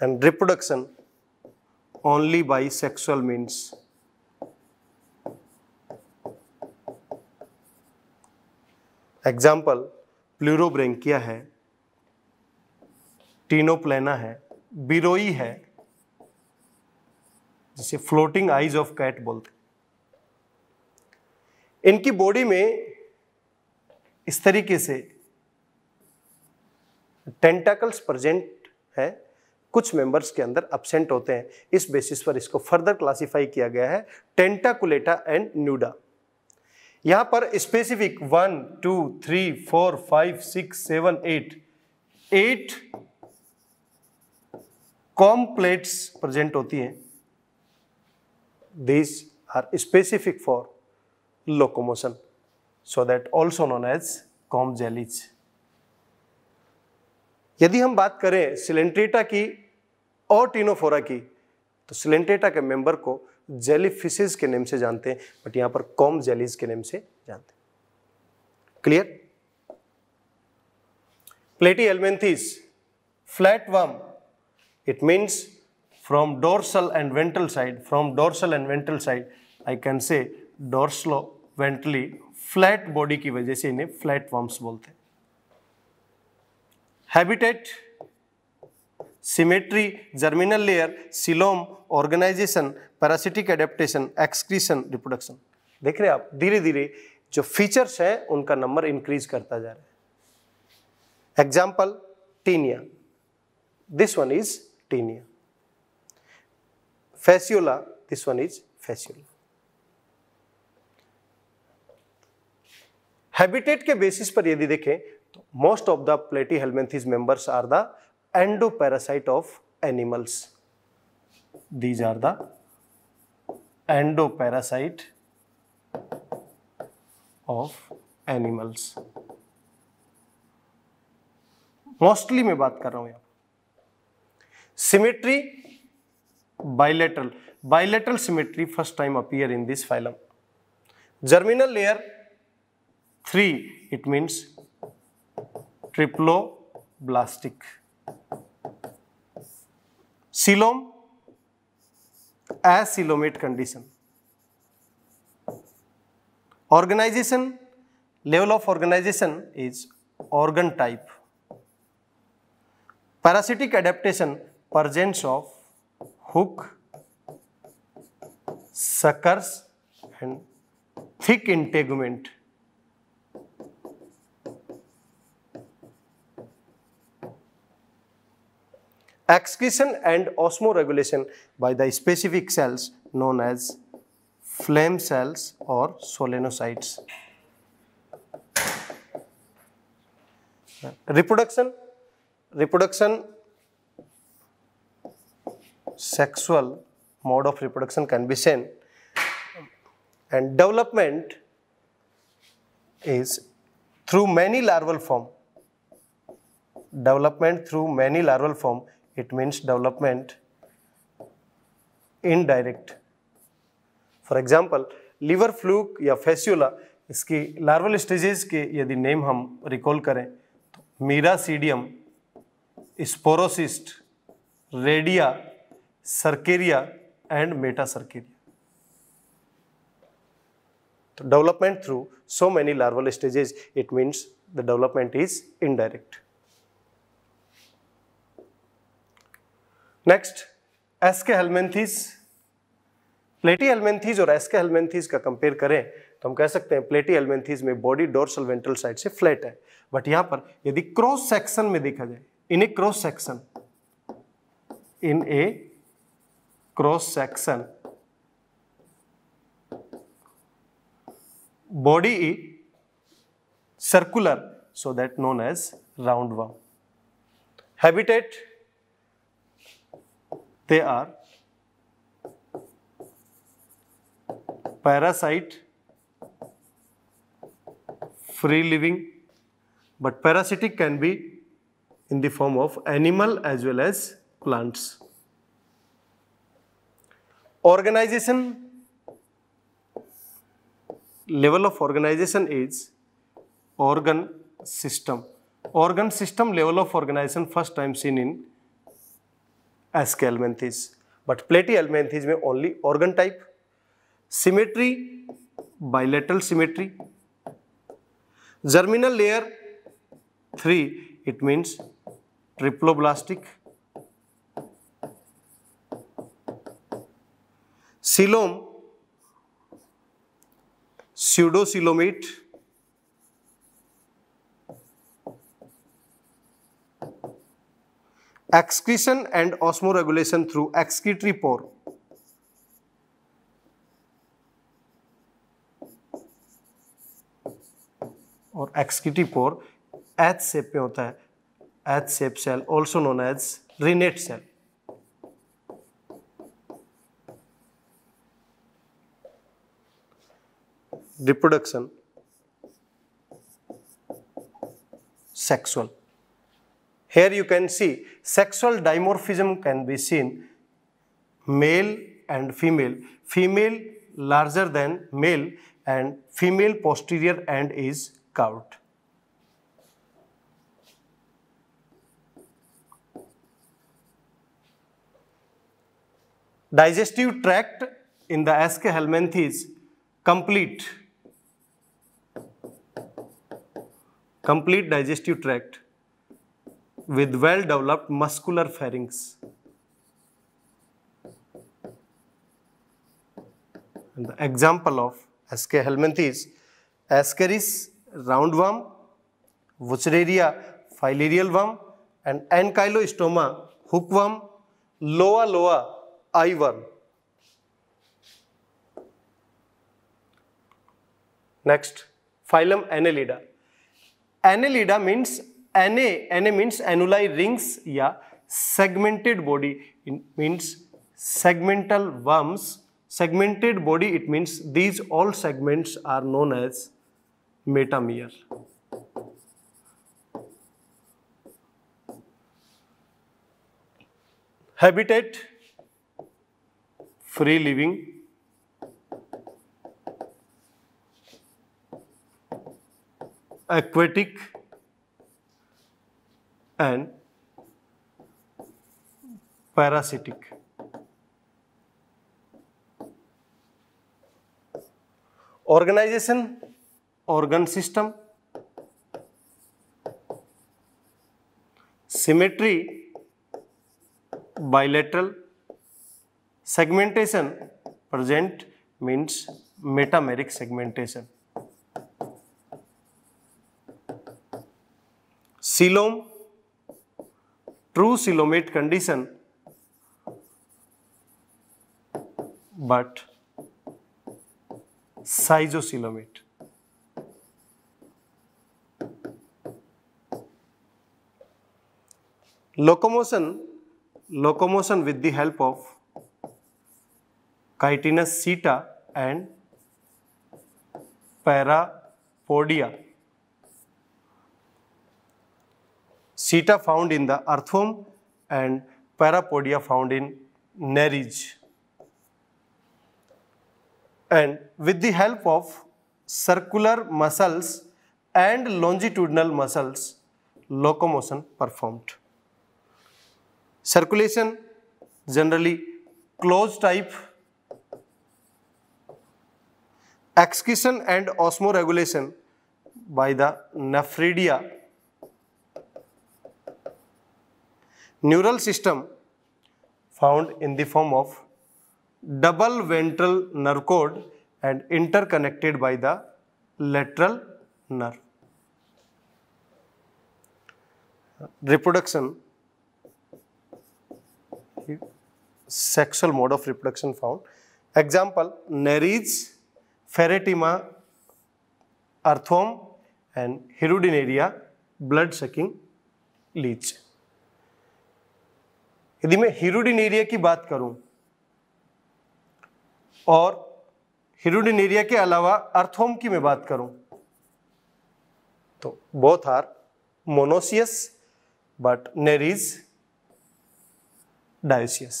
[SPEAKER 1] and reproduction only by sexual means. Example Pleurobrachia है Ctenoplana है बिरोई है जिसे floating eyes of cat बोलते इनकी body में इस तरीके से टेंटाकल्स प्रेजेंट है कुछ मेंबर्स के अंदर एबसेंट होते हैं इस बेसिस पर इसको फर्दर क्लासिफाई किया गया है टेंटाकुलेटा एंड न्यूडा यहां पर specific one two three four five six seven eight eight comb plates present होती हैं this are specific for locomotion so that also known as comb jellies यदि हम बात करें सिलेंट्रेटा की और टीनोफोरा की तो सिलेंट्रेटा के मेंबर को जेलीफिशेज के नेम से जानते हैं बट यहां पर कॉम जेलीज के नेम से जानते हैं clear Platyhelminthes flat worm means from dorsal and ventral side from dorsal and ventral side I can say dorsally वेंटली flat body की वजह से इन्हें फ्लैट वर्म्स बोलते हैं habitat symmetry germinal layer coelom organisation parasitic adaptation excretion reproduction देख रहे हैं आप धीरे धीरे जो फीचर्स हैं उनका नंबर इंक्रीज करता जा रहा है example Taenia this one is Taenia Fasciola this one is Fasciola habitat के बेसिस पर यदि देखें तो most of the Platyhelminthes members are the endoparasite of animals. These are the endoparasite of animals. Mostly मैं बात कर रहा हूं यहां symmetry bilateral bilateral symmetry first time appear in this phylum germinal layer three it means blastic coelom acoelomate condition organisation level of organisation is organ type parasitic adaptation presence of hook suckers and thick integument excretion and osmoregulation by the specific cells known as flame cells or solenocytes. Reproduction, reproduction, sexual mode of reproduction can be seen and development is through many larval form, development through many larval form it means development indirect for example liver fluke या Fasciola इसकी larval stages के यदि name हम recall करें तो miracidium sporocyst redia cercaria and metacercaria तो development through so many larval stages it means the development is indirect next Aschelminthes Platyhelminthes और Aschelminthes का compare करें तो हम कह सकते हैं प्लेटी हेलमेंथीज में बॉडी डोर्सल वेंट्रल साइड से फ्लैट है बट यहां पर यदि क्रॉस सेक्शन में देखा जाए in a cross section in a cross section body is so that known as round round worm They are parasite free living but parasitic can be in the form of animal as well as plants organization level of organization is organ system organ system level of organization first time seen in Aschelminthes but Platyhelminthes में only organ type symmetry bilateral symmetry germinal layer three it means triploblastic coelom pseudocoelomate excretion and osmoregulation through excretory pore. और एक्सक्यूटी पोर H shape में होता है H shape cell also known as renette cell reproduction sexual Here you can see sexual dimorphism can be seen male and female. Female larger than male and female posterior end is curved. Digestive tract in the SK helminthi is complete complete digestive tract with well developed muscular pharynx. And the example of Asca helminthi is Ascaris roundworm, Wuchereria filarial worm, and Ankylostoma hookworm, Loa loa eye worm. Next, phylum Annelida. Annelida means anne anne means annuli rings या segmented body means segmental worms segmented body it means these all segments are known as metamere habitat free living aquatic and parasitic. Organization, organ system, symmetry, bilateral, segmentation present means metameric segmentation. silom true silomate condition but schizocoelomate. Locomotion, locomotion with the help of chitinous seta and parapodia Seta found in the earthworm and parapodia found in neriz. And with the help of circular muscles and longitudinal muscles, locomotion performed. Circulation generally closed type excretion and osmoregulation by the nephridia neural system found in the form of double ventral nerve cord and interconnected by the lateral nerve. Reproduction, sexual mode of reproduction found. Example, Nereids, Ferretima, Earthworm and Hirudinaria blood sucking leech. यदि मैं hirudin area की बात करूं और hirudin area के अलावा अर्थोम की मैं बात करूं तो both are monoecious but Nereis dioecious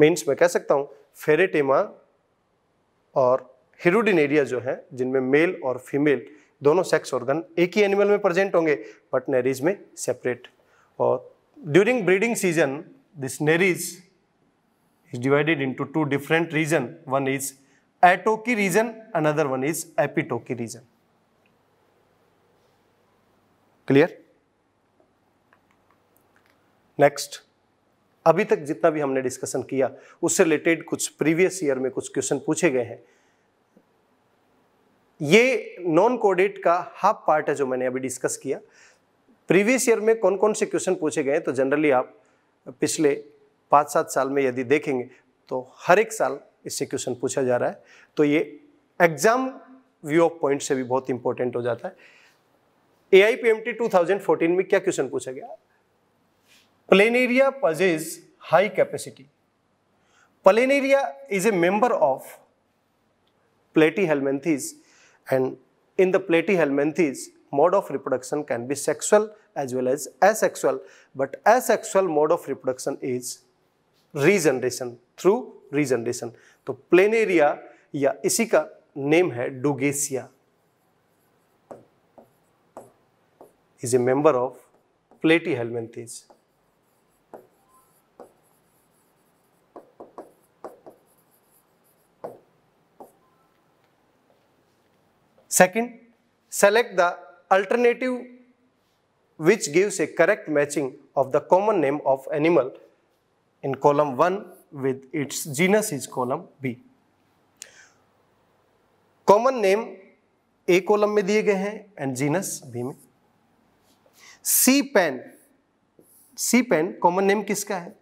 [SPEAKER 1] means मैं कह सकता हूं फेरेटेमा और हिरुडिन एरिया जो है जिनमें मेल और फीमेल दोनों सेक्स ऑर्गन एक ही एनिमल में प्रेजेंट होंगे बट नेरीज में सेपरेट और during breeding season, this Nereis is divided into two different region. One is atoki region, another one is epitoki region. Clear? Next. अभी तक जितना भी हमने डिस्कशन किया उससे रिलेटेड कुछ प्रीवियस ईयर में कुछ क्वेश्चन पूछे गए हैं ये नॉन कोडेट का हाफ पार्ट है जो मैंने अभी डिस्कस किया प्रीवियस ईयर में कौन कौन से क्वेश्चन पूछे गए तो जनरली आप पिछले पाँच सात साल में यदि देखेंगे तो हर एक साल इससे क्वेश्चन पूछा जा रहा है तो ये एग्जाम व्यू ऑफ पॉइंट से भी बहुत इंपॉर्टेंट हो जाता है A I P M T two thousand fourteen में क्या क्वेश्चन पूछा गया planaria possesses high capacity planaria is a member of प्लेटी Helminthes and in the platyhelminthes mode of reproduction can be sexual as well as asexual but asexual mode of reproduction is regeneration through regeneration तो planaria या इसी का name है dugesia is a member of platyhelminthes second select the alternative which gives a correct matching of the common name of animal in column 1 with its genus is column B. Common name A column में दिए गए हैं and genus B में sea pen sea pen common name किसका है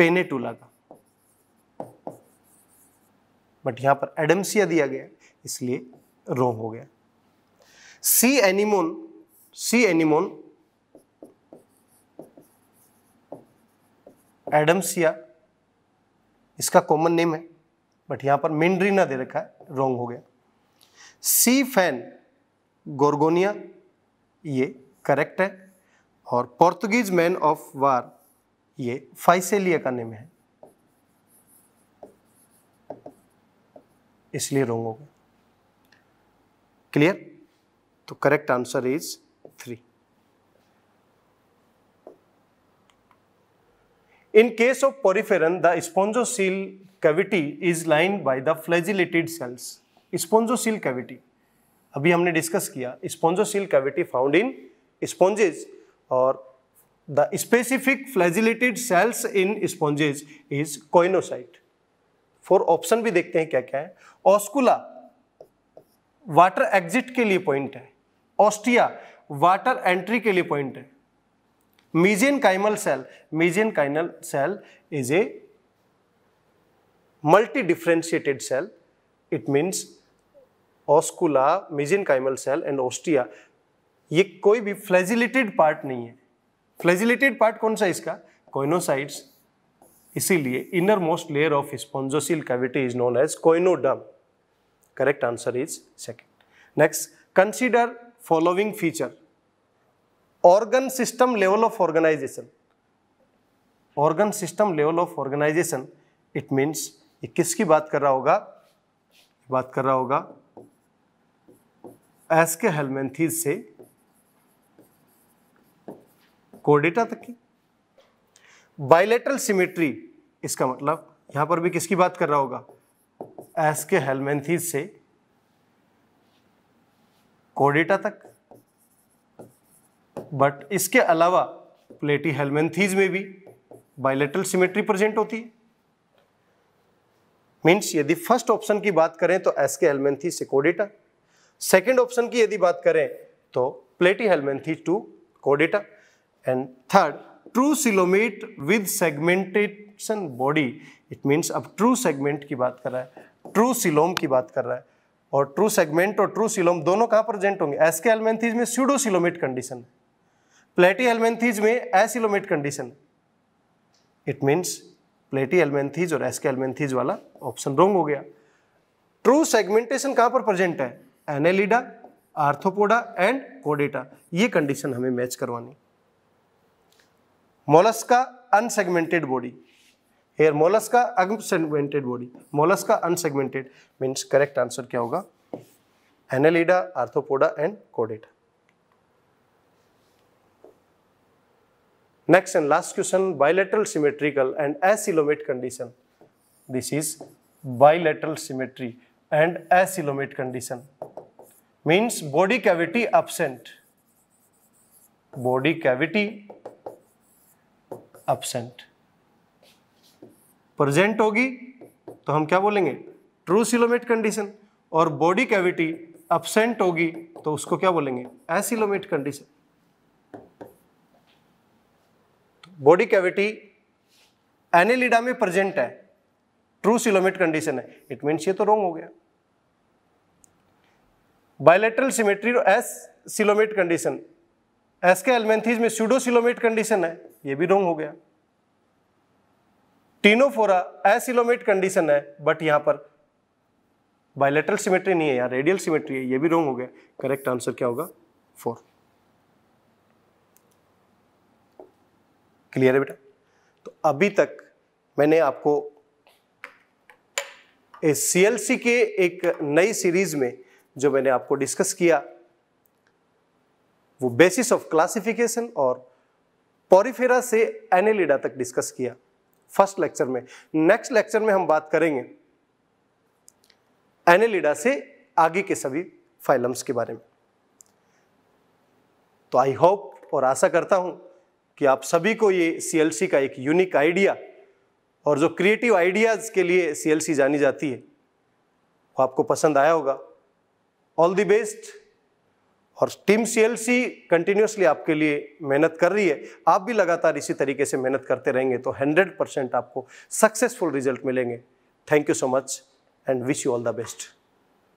[SPEAKER 1] पेनेटूला का but यहां पर एडमसिया दिया गया isliye wrong ho gaya sea anemone sea anemone adamsia इसका कॉमन नेम है बट यहां पर मिंड्रीना दे रखा है रॉन्ग हो गया सी फैन गोरगोनिया ये करेक्ट है और पोर्तुगीज मैन ऑफ वार ये फाइसेलिया का नेम है इसलिए रोंग हो गया क्लियर तो correct answer is three in case of poriferan the spongiocele cavity is line by the flagellated cells Spongiocele cavity अभी हमने डिस्कस किया spongocoel cavity found in sponges और the specific flagellated cells in sponges is choanocyte four option भी देखते हैं क्या क्या है ऑस्कुला वाटर एग्जिट के लिए पॉइंट है ऑस्ट्रिया वाटर एंट्री के लिए पॉइंट है mesenchymal cell mesenchymal cell is a multi differentiated cell it means oscula mesenchymal cell and ostia ये कोई भी फ्लेजिलेटेड पार्ट नहीं है फ्लेजिलेटेड पार्ट कौन सा इसका कोइनोसाइट्स इसीलिए inner most layer of spongocoel cavity is known as choanoderm correct answer is second next consider following feature organ system level of organization organ system level of organization it means ये किसकी बात कर रहा होगा बात कर रहा होगा एस के हेलमेंथीज से कोडेटा तक की बाइलेटरल सिमेट्री इसका मतलब यहां पर भी किसकी बात कर रहा होगा एस के हेलमेंथीज से कोडेटा तक बट इसके अलावा प्लेटी हेलमेंथीज में भी बायलेटरल सिमेट्री प्रेजेंट होती है मीन्स यदि फर्स्ट ऑप्शन की बात करें तो एस के हेलमेंथी से कोडेटा सेकेंड ऑप्शन की यदि बात करें तो प्लेटी हेलमेंथीज टू कोडेटा and third true coelomate with segmentation body it means अब ट्रू सेगमेंट की बात कर रहा है ट्रू सिलोम की बात कर रहा है और ट्रू सेगमेंट और ट्रू सिलोम दोनों कहाँ प्रेजेंट होंगे एस के एलमेंथीज में स्यूडो सिलोमेट कंडीशन प्लेटी एलमेंथीज में एसिलोमेट कंडीशन इट मीन्स प्लेटी एलमेंथीज और एस के एलमेंथीज वाला ऑप्शन रोंग हो गया ट्रू सेगमेंटेशन कहाँ पर प्रेजेंट है एनेलिडा आर्थोपोडा एंड कोडेटा ये कंडीशन हमें मैच करवानी mollusca unsegmented body here mollusca unsegmented body mollusca unsegmented means correct answer क्या होगा एनेलिडा आर्थोपोडा एंड कोडेटा next and last question bilateral symmetrical and acoelomate condition this is bilateral symmetry and acoelomate condition means body cavity absent body cavity absent present होगी तो हम क्या बोलेंगे true coelomate condition और body cavity absent होगी तो उसको क्या बोलेंगे acoelomate condition body cavity annelida में प्रेजेंट है ट्रू सिलोमेट कंडीशन है इट मीन्स ये तो रॉन्ग हो गया bilateral symmetry acoelomate condition एस के एलमेंथीज में स्यूडो सिलोमेट कंडीशन है ये भी रॉन्ग हो गया टीनोफोरा एसिलोमेट कंडीशन है बट यहां पर बायोलेटरल सिमेट्री नहीं है यहाँ रेडियल सिमेट्री है ये भी रोंग हो गया करेक्ट आंसर क्या होगा फोर क्लियर है बेटा तो अभी तक मैंने आपको सी के एक नई सीरीज में जो मैंने आपको डिस्कस किया वो बेसिस ऑफ क्लासिफिकेशन और पॉरीफेरा से एनेलिडा तक डिस्कस किया फर्स्ट लेक्चर में नेक्स्ट लेक्चर में हम बात करेंगे एनेलिडा से आगे के सभी फाइलम्स के बारे में तो आई होप और आशा करता हूं कि आप सभी को ये सीएलसी का एक यूनिक आइडिया और जो क्रिएटिव आइडियाज़ के लिए सीएलसी जानी जाती है वो आपको पसंद आया होगा ऑल दी बेस्ट और टीम सीएलसी कंटिन्यूसली आपके लिए मेहनत कर रही है आप भी लगातार इसी तरीके से मेहनत करते रहेंगे तो 100 परसेंट आपको सक्सेसफुल रिजल्ट मिलेंगे thank you so much and wish you all the best